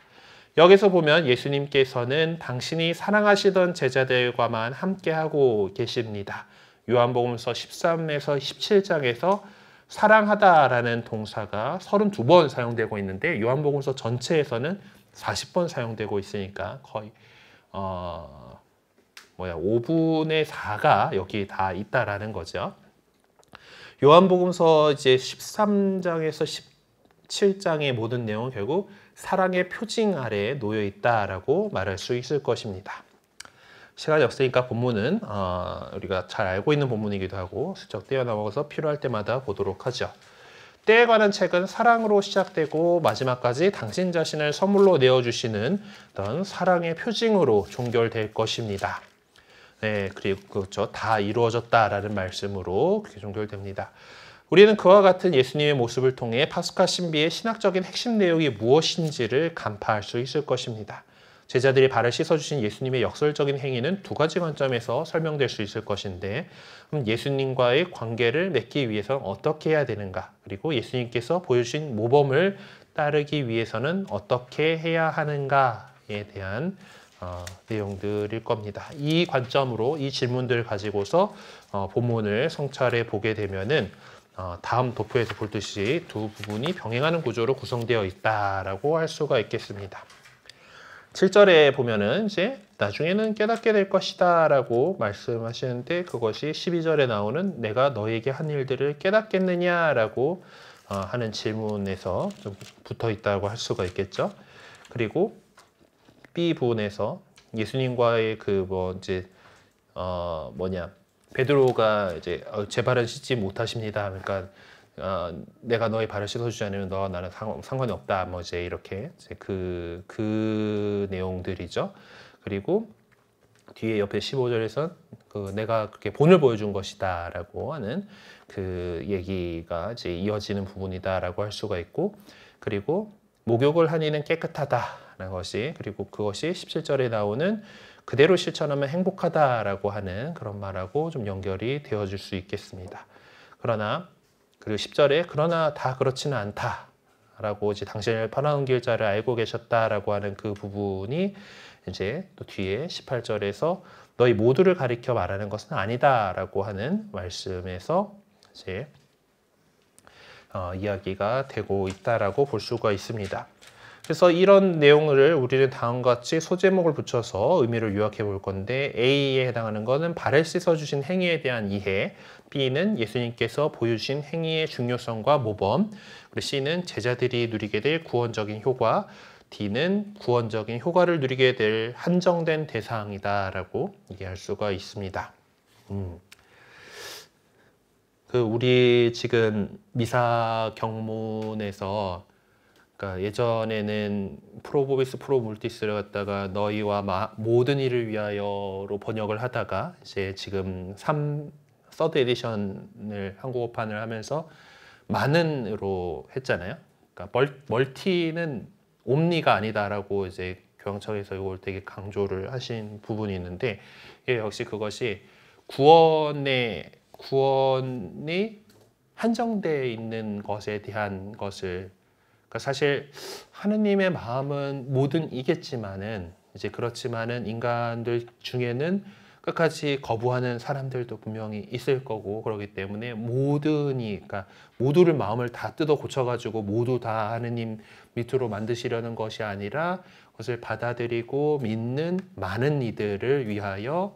여기서 보면 예수님께서는 당신이 사랑하시던 제자들과만 함께하고 계십니다. 요한복음서 13에서 17장에서 사랑하다라는 동사가 32번 사용되고 있는데 요한복음서 전체에서는 40번 사용되고 있으니까 거의 어, 뭐야 5분의 4가 여기 다 있다라는 거죠. 요한복음서 이제 13장에서 17장의 모든 내용 결국 사랑의 표징 아래 놓여 있다라고 말할 수 있을 것입니다. 시간이 없으니까 본문은 어, 우리가 잘 알고 있는 본문이기도 하고 슬쩍 떼어나와서 필요할 때마다 보도록 하죠. 때에 관한 책은 사랑으로 시작되고 마지막까지 당신 자신을 선물로 내어주시는 어떤 사랑의 표징으로 종결될 것입니다. 네, 그리고 그렇죠. 다 이루어졌다라는 말씀으로 그렇게 종결됩니다. 우리는 그와 같은 예수님의 모습을 통해 파스카 신비의 신학적인 핵심 내용이 무엇인지를 간파할 수 있을 것입니다. 제자들이 발을 씻어주신 예수님의 역설적인 행위는 두 가지 관점에서 설명될 수 있을 것인데, 그럼 예수님과의 관계를 맺기 위해서 어떻게 해야 되는가? 그리고 예수님께서 보여주신 모범을 따르기 위해서는 어떻게 해야 하는가에 대한 어, 내용들일 겁니다. 이 관점으로 이 질문들 가지고서 어, 본문을 성찰해 보게 되면은 어, 다음 도표에서 볼 듯이 두 부분이 병행하는 구조로 구성되어 있다라고 할 수가 있겠습니다. 7절에 보면은 이제 나중에는 깨닫게 될 것이다 라고 말씀하시는데 그것이 12절에 나오는 내가 너에게 한 일들을 깨닫겠느냐 라고 하는 질문에서 좀 붙어 있다고 할 수가 있겠죠. 그리고 B 부분에서 예수님과의 그 뭐 이제 어 뭐냐 베드로가 이제 어, 제 발은 씻지 못하십니다. 그러니까 어, 내가 너의 발을 씻어주지 않으면 너와 나는 상, 상관이 없다. 뭐 이제 이렇게 이제 그, 그 내용들이죠. 그리고 뒤에 옆에 15절에선 그 내가 그렇게 본을 보여준 것이다 라고 하는 그 얘기가 이제 이어지는 부분이다 라고 할 수가 있고 그리고 목욕을 한 이는 깨끗하다 라는 것이 그리고 그것이 17절에 나오는 그대로 실천하면 행복하다라고 하는 그런 말하고 좀 연결이 되어질 수 있겠습니다. 그러나 그리고 10절에 그러나 다 그렇지는 않다라고 이제 당신을 팔아넘길 자를 알고 계셨다라고 하는 그 부분이 이제 또 뒤에 18절에서 너희 모두를 가리켜 말하는 것은 아니다라고 하는 말씀에서 이제 어, 이야기가 되고 있다라고 볼 수가 있습니다. 그래서 이런 내용을 우리는 다음과 같이 소제목을 붙여서 의미를 요약해 볼 건데 A에 해당하는 것은 발을 씻어주신 행위에 대한 이해 B는 예수님께서 보여주신 행위의 중요성과 모범 그리고 C는 제자들이 누리게 될 구원적인 효과 D는 구원적인 효과를 누리게 될 한정된 대상이다 라고 얘기할 수가 있습니다 음. 그 우리 지금 미사 경문에서 그러니까 예전에는 프로보비스 프로물티스를 갖다가 너희와 마, 모든 일을 위하여로 번역을 하다가 이제 지금 3 서드 에디션을 한국어판을 하면서 많은으로 했잖아요. 그러니까 멀, 티는 옴니가 아니다라고 이제 교황청에서 이걸 되게 강조를 하신 부분이 있는데 예, 역시 그것이 구원의 구원이 한정되어 있는 것에 대한 것을 그러니까 사실 하느님의 마음은 뭐든 이겠지만은 이제 그렇지만은 인간들 중에는 끝까지 거부하는 사람들도 분명히 있을 거고 그러기 때문에 모든이 그러니까 모두를 마음을 다 뜯어 고쳐가지고 모두 다 하느님 밑으로 만드시려는 것이 아니라 그것을 받아들이고 믿는 많은 이들을 위하여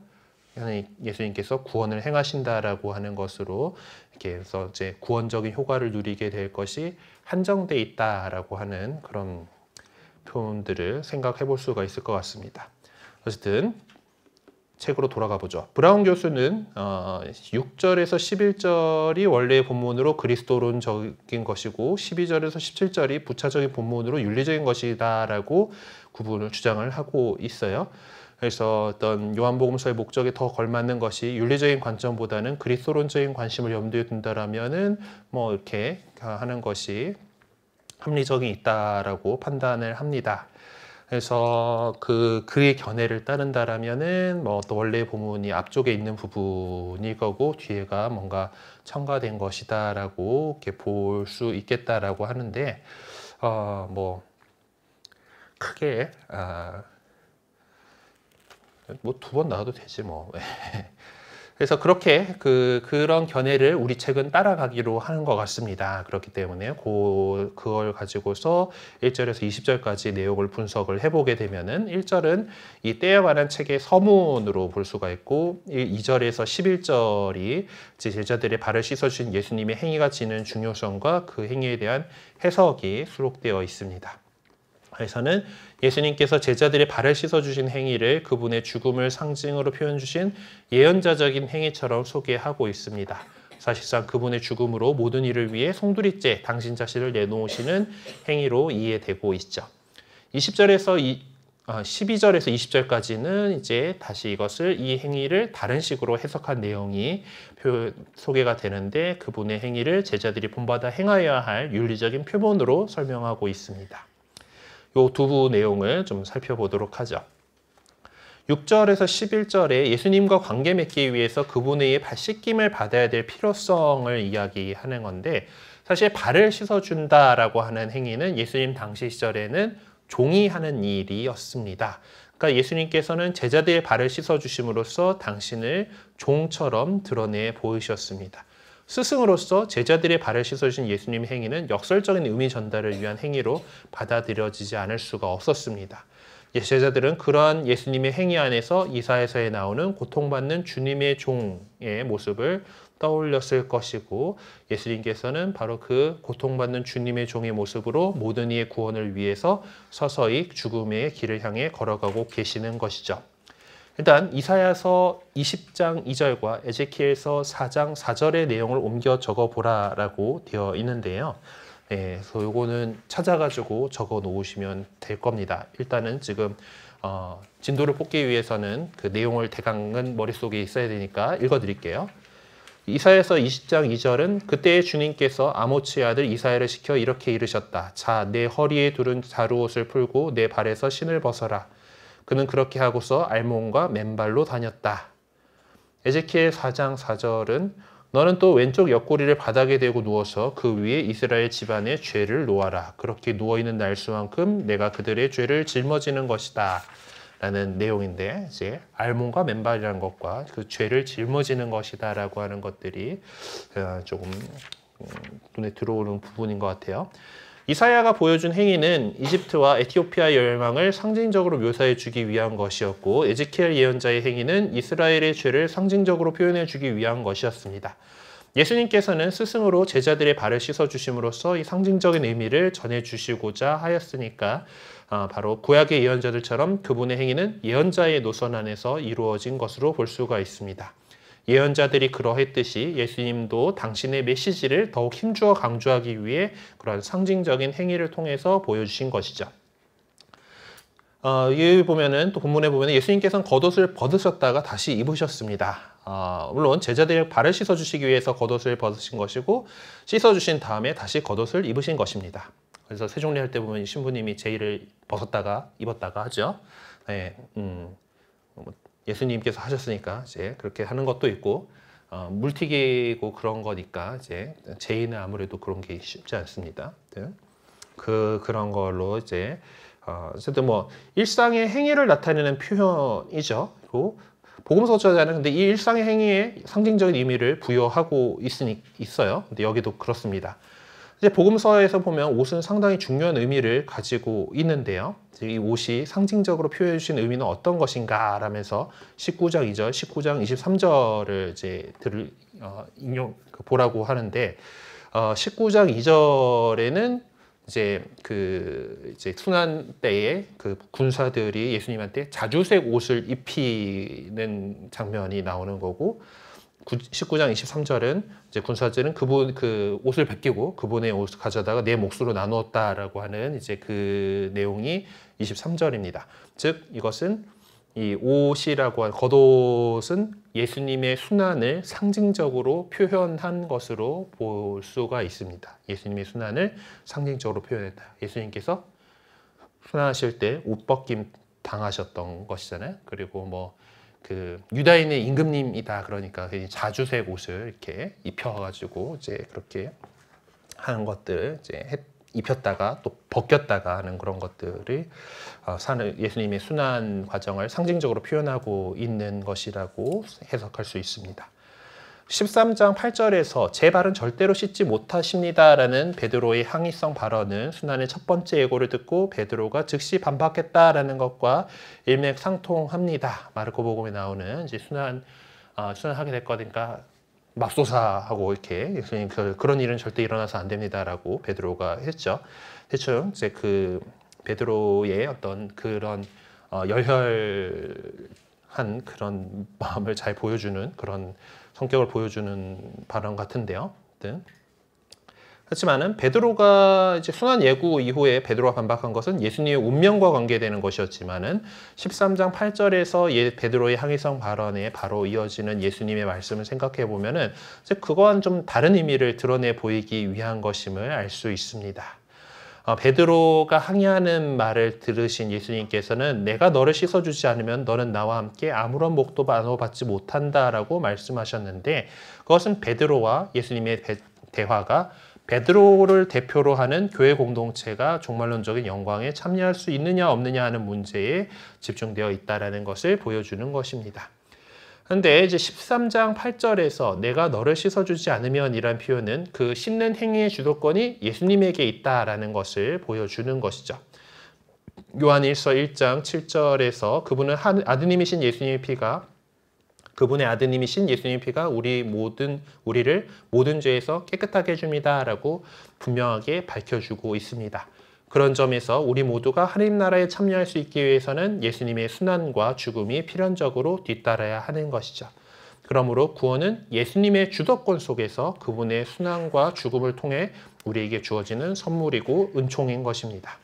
예수님께서 구원을 행하신다라고 하는 것으로 이렇게 해서 이제 구원적인 효과를 누리게 될 것이 한정돼 있다라고 하는 그런 표현들을 생각해 볼 수가 있을 것 같습니다. 어쨌든 책으로 돌아가 보죠. 브라운 교수는 6절에서 어, 11절이 원래의 본문으로 그리스도론적인 것이고 12절에서 17절이 부차적인 본문으로 윤리적인 것이다라고 구분을 주장을 하고 있어요. 그래서 어떤 요한복음서의 목적에 더 걸맞는 것이 윤리적인 관점보다는 그리스도론적인 관심을 염두에 둔다라면은 뭐 이렇게 하는 것이 합리적이 있다라고 판단을 합니다. 그래서 그 그의 견해를 따른다라면은 뭐 원래 본문이 앞쪽에 있는 부분이 거고 뒤에가 뭔가 첨가된 것이다라고 이렇게 볼 수 있겠다라고 하는데 어 뭐 크게 아, 뭐두번 나와도 되지 뭐. 예. 그래서 그렇게 그 그런 견해를 우리 책은 따라가기로 하는 것 같습니다. 그렇기 때문에 그 그걸 가지고서 1절에서 20절까지 내용을 분석을 해보게 되면은 1절은 이 때에 관한 책의 서문으로 볼 수가 있고 2절에서 11절이 제자들의 발을 씻어주 예수님의 행위가 지는 중요성과 그 행위에 대한 해석이 수록되어 있습니다. 그래서는 예수님께서 제자들의 발을 씻어주신 행위를 그분의 죽음을 상징으로 표현 주신 예언자적인 행위처럼 소개하고 있습니다. 사실상 그분의 죽음으로 모든 일을 위해 송두리째 당신 자신을 내놓으시는 행위로 이해되고 있죠. 20절에서 이, 12절에서 어, 20절까지는 이제 다시 이것을 이 행위를 다른 식으로 해석한 내용이 표, 소개가 되는데 그분의 행위를 제자들이 본받아 행하여야 할 윤리적인 표본으로 설명하고 있습니다. 요두 내용을 좀 살펴보도록 하죠. 6절에서 11절에 예수님과 관계 맺기 위해서 그분의 발 씻김을 받아야 될 필요성을 이야기하는 건데 사실 발을 씻어준다라고 하는 행위는 예수님 당시 시절에는 종이 하는 일이었습니다. 그러니까 예수님께서는 제자들의 발을 씻어주심으로써 당신을 종처럼 드러내 보이셨습니다. 스승으로서 제자들의 발을 씻어주신 예수님의 행위는 역설적인 의미 전달을 위한 행위로 받아들여지지 않을 수가 없었습니다. 예, 제자들은 그러한 예수님의 행위 안에서 이사에서에 나오는 고통받는 주님의 종의 모습을 떠올렸을 것이고 예수님께서는 바로 그 고통받는 주님의 종의 모습으로 모든 이의 구원을 위해서 서서히 죽음의 길을 향해 걸어가고 계시는 것이죠. 일단 이사야서 20장 2절과 에제키엘서 4장 4절의 내용을 옮겨 적어보라라고 되어 있는데요. 네, 그래서 요거는 찾아가지고 적어 놓으시면 될 겁니다. 일단은 지금 어, 진도를 뽑기 위해서는 그 내용을 대강은 머릿속에 있어야 되니까 읽어드릴게요. 이사에서 20장 2절은 그때의 주님께서 아모치의 아들 이사야를 시켜 이렇게 이르셨다. 자, 내 허리에 두른 자루옷을 풀고 내 발에서 신을 벗어라. 그는 그렇게 하고서 알몬과 맨발로 다녔다. 에제키엘 4장 4절은 너는 또 왼쪽 옆구리를 바닥에 대고 누워서 그 위에 이스라엘 집안의 죄를 놓아라. 그렇게 누워있는 날수만큼 내가 그들의 죄를 짊어지는 것이다. 라는 내용인데 이제 알몬과 맨발이라는 것과 그 죄를 짊어지는 것이다 라고 하는 것들이 어, 조금 음, 눈에 들어오는 부분인 것 같아요. 이사야가 보여준 행위는 이집트와 에티오피아의 열망을 상징적으로 묘사해 주기 위한 것이었고 에지키엘 예언자의 행위는 이스라엘의 죄를 상징적으로 표현해 주기 위한 것이었습니다. 예수님께서는 스승으로 제자들의 발을 씻어 주심으로써 이 상징적인 의미를 전해 주시고자 하였으니까 아, 바로 구약의 예언자들처럼 그분의 행위는 예언자의 노선 안에서 이루어진 것으로 볼 수가 있습니다. 예언자들이 그러했듯이 예수님도 당신의 메시지를 더욱 힘주어 강조하기 위해 그런 상징적인 행위를 통해서 보여주신 것이죠. 어, 여기 보면은 또 본문에 보면 예수님께서는 겉옷을 벗으셨다가 다시 입으셨습니다. 어, 물론 제자들 발을 씻어 주시기 위해서 겉옷을 벗으신 것이고 씻어 주신 다음에 다시 겉옷을 입으신 것입니다. 그래서 세종례 할 때 보면 신부님이 제의를 벗었다가 입었다가 하죠. 네, 음. 예수님께서 하셨으니까 이제 그렇게 하는 것도 있고 어, 물티기고 그런 거니까 이제 제인은 아무래도 그런 게 쉽지 않습니다. 네. 그 그런 걸로 이제 어, 어쨌든 뭐 일상의 행위를 나타내는 표현이죠. 그리고 복음서 저자는 근데 이 일상의 행위에 상징적인 의미를 부여하고 있으니 있어요. 근데 여기도 그렇습니다. 이제 복음서에서 보면 옷은 상당히 중요한 의미를 가지고 있는데요. 이 옷이 상징적으로 표현해 주신 의미는 어떤 것인가 라면서 19장 2절, 19장 23절을 이제 들 어, 인용 그 보라고 하는데 어, 19장 2절에는 이제 그 이제 순환 때에 그 군사들이 예수님한테 자주색 옷을 입히는 장면이 나오는 거고 19장 23절은 이제 군사들은 그분 그 옷을 벗기고 그분의 옷을 가져다가 내 몫으로 나누었다라고 하는 이제 그 내용이 23절입니다. 즉 이것은 이 옷이라고 한 겉옷은 예수님의 순환을 상징적으로 표현한 것으로 볼 수가 있습니다. 예수님의 순환을 상징적으로 표현했다. 예수님께서 순환하실 때 옷 벗김 당하셨던 것이잖아요. 그리고 뭐그 유다인의 임금님이다 그러니까 자주색 옷을 이렇게 입혀가지고 이제 그렇게 하는 것들 이제 입혔다가 또 벗겼다가 하는 그런 것들을 어, 사는 예수님의 순환 과정을 상징적으로 표현하고 있는 것이라고 해석할 수 있습니다. 13장 8절에서 제 발은 절대로 씻지 못하십니다라는 베드로의 항의성 발언은 순환의 첫 번째 예고를 듣고 베드로가 즉시 반박했다라는 것과 일맥상통합니다. 마르코복음에 나오는 이제 순환 어, 순환하게 됐거니까 맙소사하고 이렇게 예수님 그, 그런 일은 절대 일어나서 안 됩니다라고 베드로가 했죠. 대충 이제 그 베드로의 어떤 그런 어, 열혈한 그런 마음을 잘 보여주는 그런 성격을 보여주는 발언 같은데요. 하지만은 베드로가 이제 순환 예구 이후에 베드로가 반박한 것은 예수님의 운명과 관계되는 것이었지만은 13장 8절에서 예, 베드로의 항의성 발언에 바로 이어지는 예수님의 말씀을 생각해 보면은 그거와는 좀 다른 의미를 드러내 보이기 위한 것임을 알 수 있습니다. 어, 베드로가 항의하는 말을 들으신 예수님께서는 내가 너를 씻어주지 않으면 너는 나와 함께 아무런 목도 나눠받지 못한다라고 말씀하셨는데 그것은 베드로와 예수님의 대화가 베드로를 대표로 하는 교회 공동체가 종말론적인 영광에 참여할 수 있느냐 없느냐 하는 문제에 집중되어 있다는 것을 보여주는 것입니다. 그런데 이제 13장 8절에서 내가 너를 씻어주지 않으면 이란 표현은 그 씻는 행위의 주도권이 예수님에게 있다라는 것을 보여주는 것이죠. 요한일서 1장 7절에서 그분은 아드님이신 예수님의 피가 그분의 아드님이신 예수님의 피가 우리 모든 우리를 모든 죄에서 깨끗하게 해줍니다라고 분명하게 밝혀주고 있습니다. 그런 점에서 우리 모두가 하나님 나라에 참여할 수 있기 위해서는 예수님의 순환과 죽음이 필연적으로 뒤따라야 하는 것이죠. 그러므로 구원은 예수님의 주도권 속에서 그분의 순환과 죽음을 통해 우리에게 주어지는 선물이고 은총인 것입니다.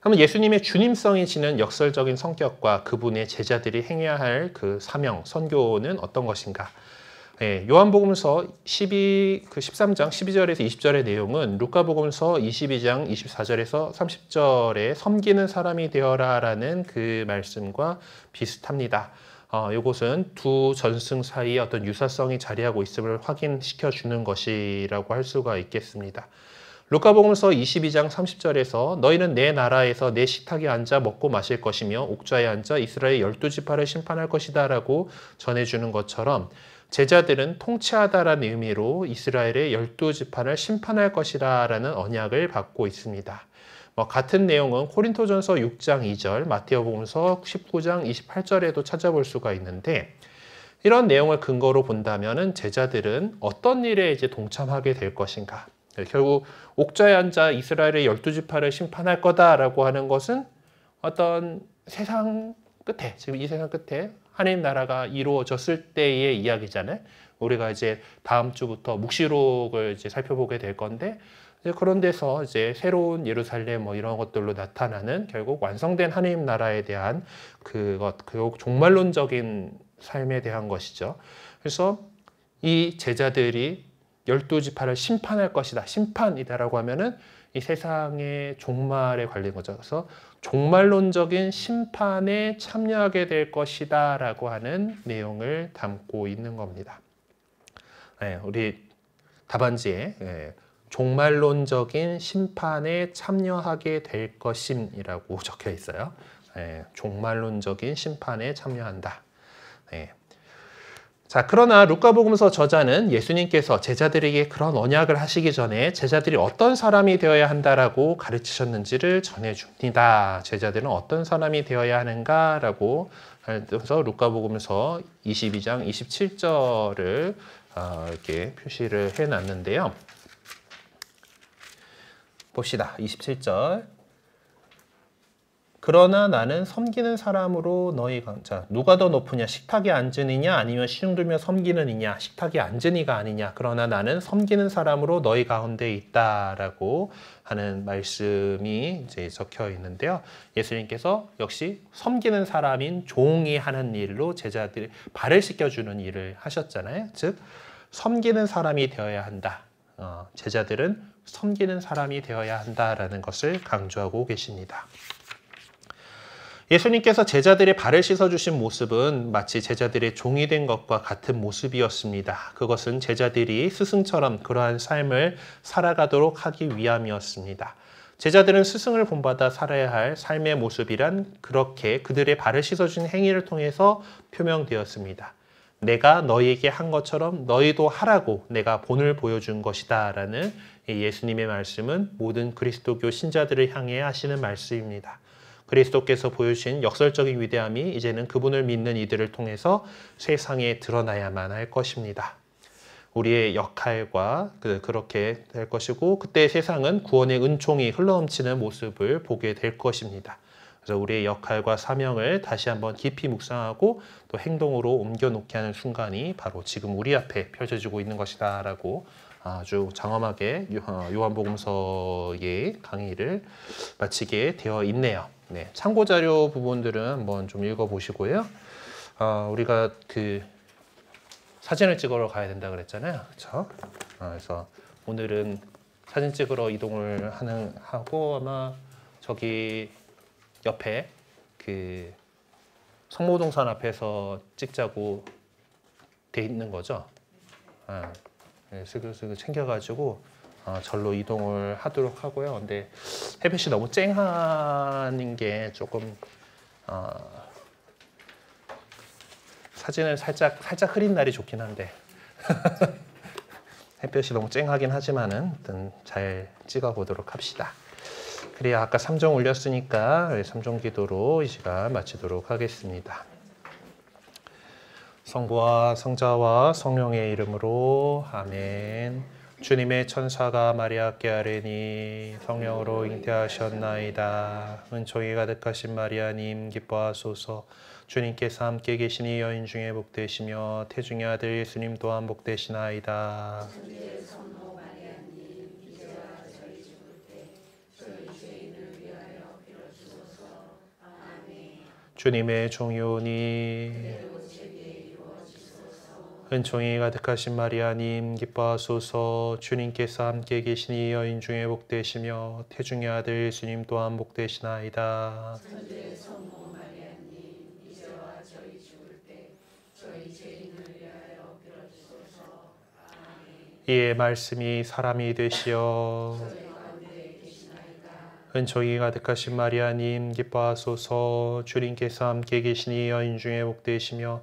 그러면 예수님의 주님성이 지는 역설적인 성격과 그분의 제자들이 행해야 할 그 사명, 선교는 어떤 것인가? 예, 요한복음서 12, 그 13장 12절에서 20절의 내용은 루카복음서 22장 24절에서 30절에 섬기는 사람이 되어라라는 그 말씀과 비슷합니다. 어, 이것은 두 전승 사이에 어떤 유사성이 자리하고 있음을 확인시켜 주는 것이라고 할 수가 있겠습니다. 루카복음서 22장 30절에서 너희는 내 나라에서 내 식탁에 앉아 먹고 마실 것이며 옥좌에 앉아 이스라엘 열두 지파를 심판할 것이다라고 전해주는 것처럼 제자들은 통치하다라는 의미로 이스라엘의 열두 지파를 심판할 것이라라는 언약을 받고 있습니다. 뭐 같은 내용은 코린토전서 6장 2절, 마테복음서 19장 28절에도 찾아볼 수가 있는데 이런 내용을 근거로 본다면은 제자들은 어떤 일에 이제 동참하게 될 것인가? 결국 옥좌에 앉아 이스라엘의 열두 지파를 심판할 거다라고 하는 것은 어떤 세상 끝에 지금 이 세상 끝에 하나님 나라가 이루어졌을 때의 이야기잖아요. 우리가 이제 다음 주부터 묵시록을 이제 살펴보게 될 건데 그런 데서 이제 새로운 예루살렘 뭐 이런 것들로 나타나는 결국 완성된 하나님 나라에 대한 그것 그 종말론적인 삶에 대한 것이죠. 그래서 이 제자들이 열두 지파를 심판할 것이다. 심판이다라고 하면은 이 세상의 종말에 관련 거죠. 그래서 종말론적인 심판에 참여하게 될 것이다 라고 하는 내용을 담고 있는 겁니다. 네, 우리 답안지에 예, 종말론적인 심판에 참여하게 될 것임이라고 적혀 있어요. 예, 종말론적인 심판에 참여한다. 예, 자, 그러나 루카복음서 저자는 예수님께서 제자들에게 그런 언약을 하시기 전에 제자들이 어떤 사람이 되어야 한다라고 가르치셨는지를 전해줍니다. 제자들은 어떤 사람이 되어야 하는가라고 해서 루카복음서 22장 27절을 어, 이렇게 표시를 해놨는데요. 봅시다. 27절. 그러나 나는 섬기는 사람으로 너희 강자 누가 더 높으냐 식탁에 앉으느냐 아니면 시중들며 섬기는 이냐 식탁에 앉으니가 아니냐 그러나 나는 섬기는 사람으로 너희 가운데 있다라고 하는 말씀이 이제 적혀 있는데요. 예수님께서 역시 섬기는 사람인 종이 하는 일로 제자들 발을 씻겨 주는 일을 하셨잖아요. 즉 섬기는 사람이 되어야 한다. 어, 제자들은 섬기는 사람이 되어야 한다라는 것을 강조하고 계십니다. 예수님께서 제자들의 발을 씻어주신 모습은 마치 제자들의 종이 된 것과 같은 모습이었습니다. 그것은 제자들이 스승처럼 그러한 삶을 살아가도록 하기 위함이었습니다. 제자들은 스승을 본받아 살아야 할 삶의 모습이란 그렇게 그들의 발을 씻어준 행위를 통해서 표명되었습니다. 내가 너희에게 한 것처럼 너희도 하라고 내가 본을 보여준 것이다. 라는 예수님의 말씀은 모든 그리스도교 신자들을 향해 하시는 말씀입니다. 그리스도께서 보여주신 역설적인 위대함이 이제는 그분을 믿는 이들을 통해서 세상에 드러나야만 할 것입니다. 우리의 역할과 그, 그렇게 될 것이고 그때 세상은 구원의 은총이 흘러넘치는 모습을 보게 될 것입니다. 그래서 우리의 역할과 사명을 다시 한번 깊이 묵상하고 또 행동으로 옮겨놓게 하는 순간이 바로 지금 우리 앞에 펼쳐지고 있는 것이다 라고 아주 장엄하게 어, 요한복음서의 강의를 마치게 되어 있네요. 네, 참고 자료 부분들은 한번 좀 읽어보시고요. 어, 우리가 그 사진을 찍으러 가야 된다 그랬잖아요. 그렇 어, 그래서 오늘은 사진 찍으러 이동을 하는 하고 아마 저기 옆에 그 성모동산 앞에서 찍자고 돼 있는 거죠. 아, 어, 네, 슬슬 챙겨가지고 어, 절로 이동을 하도록 하고요. 근데 햇볕이 너무 쨍한 게 조금 어, 사진을 살짝 살짝 흐린 날이 좋긴 한데 햇볕이 너무 쨍하긴 하지만은 잘 찍어 보도록 합시다. 그래야 아까 3종 올렸으니까 3종 기도로 이 시간 마치도록 하겠습니다. 성부와 성자와 성령의 이름으로 아멘. 주님의 천사가 마리아께 아뢰니 성령으로 잉태하셨나이다. 은총이 가득하신 마리아님 기뻐하소서. 주님께서 함께 계시니 여인 중에 복되시며 태중의 아들 예수님 또한 복되시나이다. 주님의 종이오니 은총이 가득하신 마리아님 기뻐하소서 주님께서 함께 계시니 여인 중에 복되시며 태중의 아들 예수님 또한 복되시나이다. 이에 말씀이 사람이 되시어 은총이 가득하신 마리아님 기뻐하소서 주님께서 함께 계시니 여인 중에 복되시며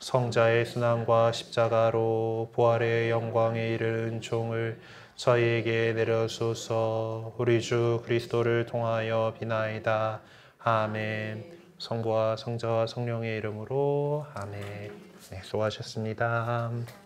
성자의 순환과 십자가로 부활의 영광에 이르는 종을 저희에게 내려주소서 우리 주 그리스도를 통하여 비나이다. 아멘. 성부와 성자와 성령의 이름으로 아멘. 네, 수고하셨습니다.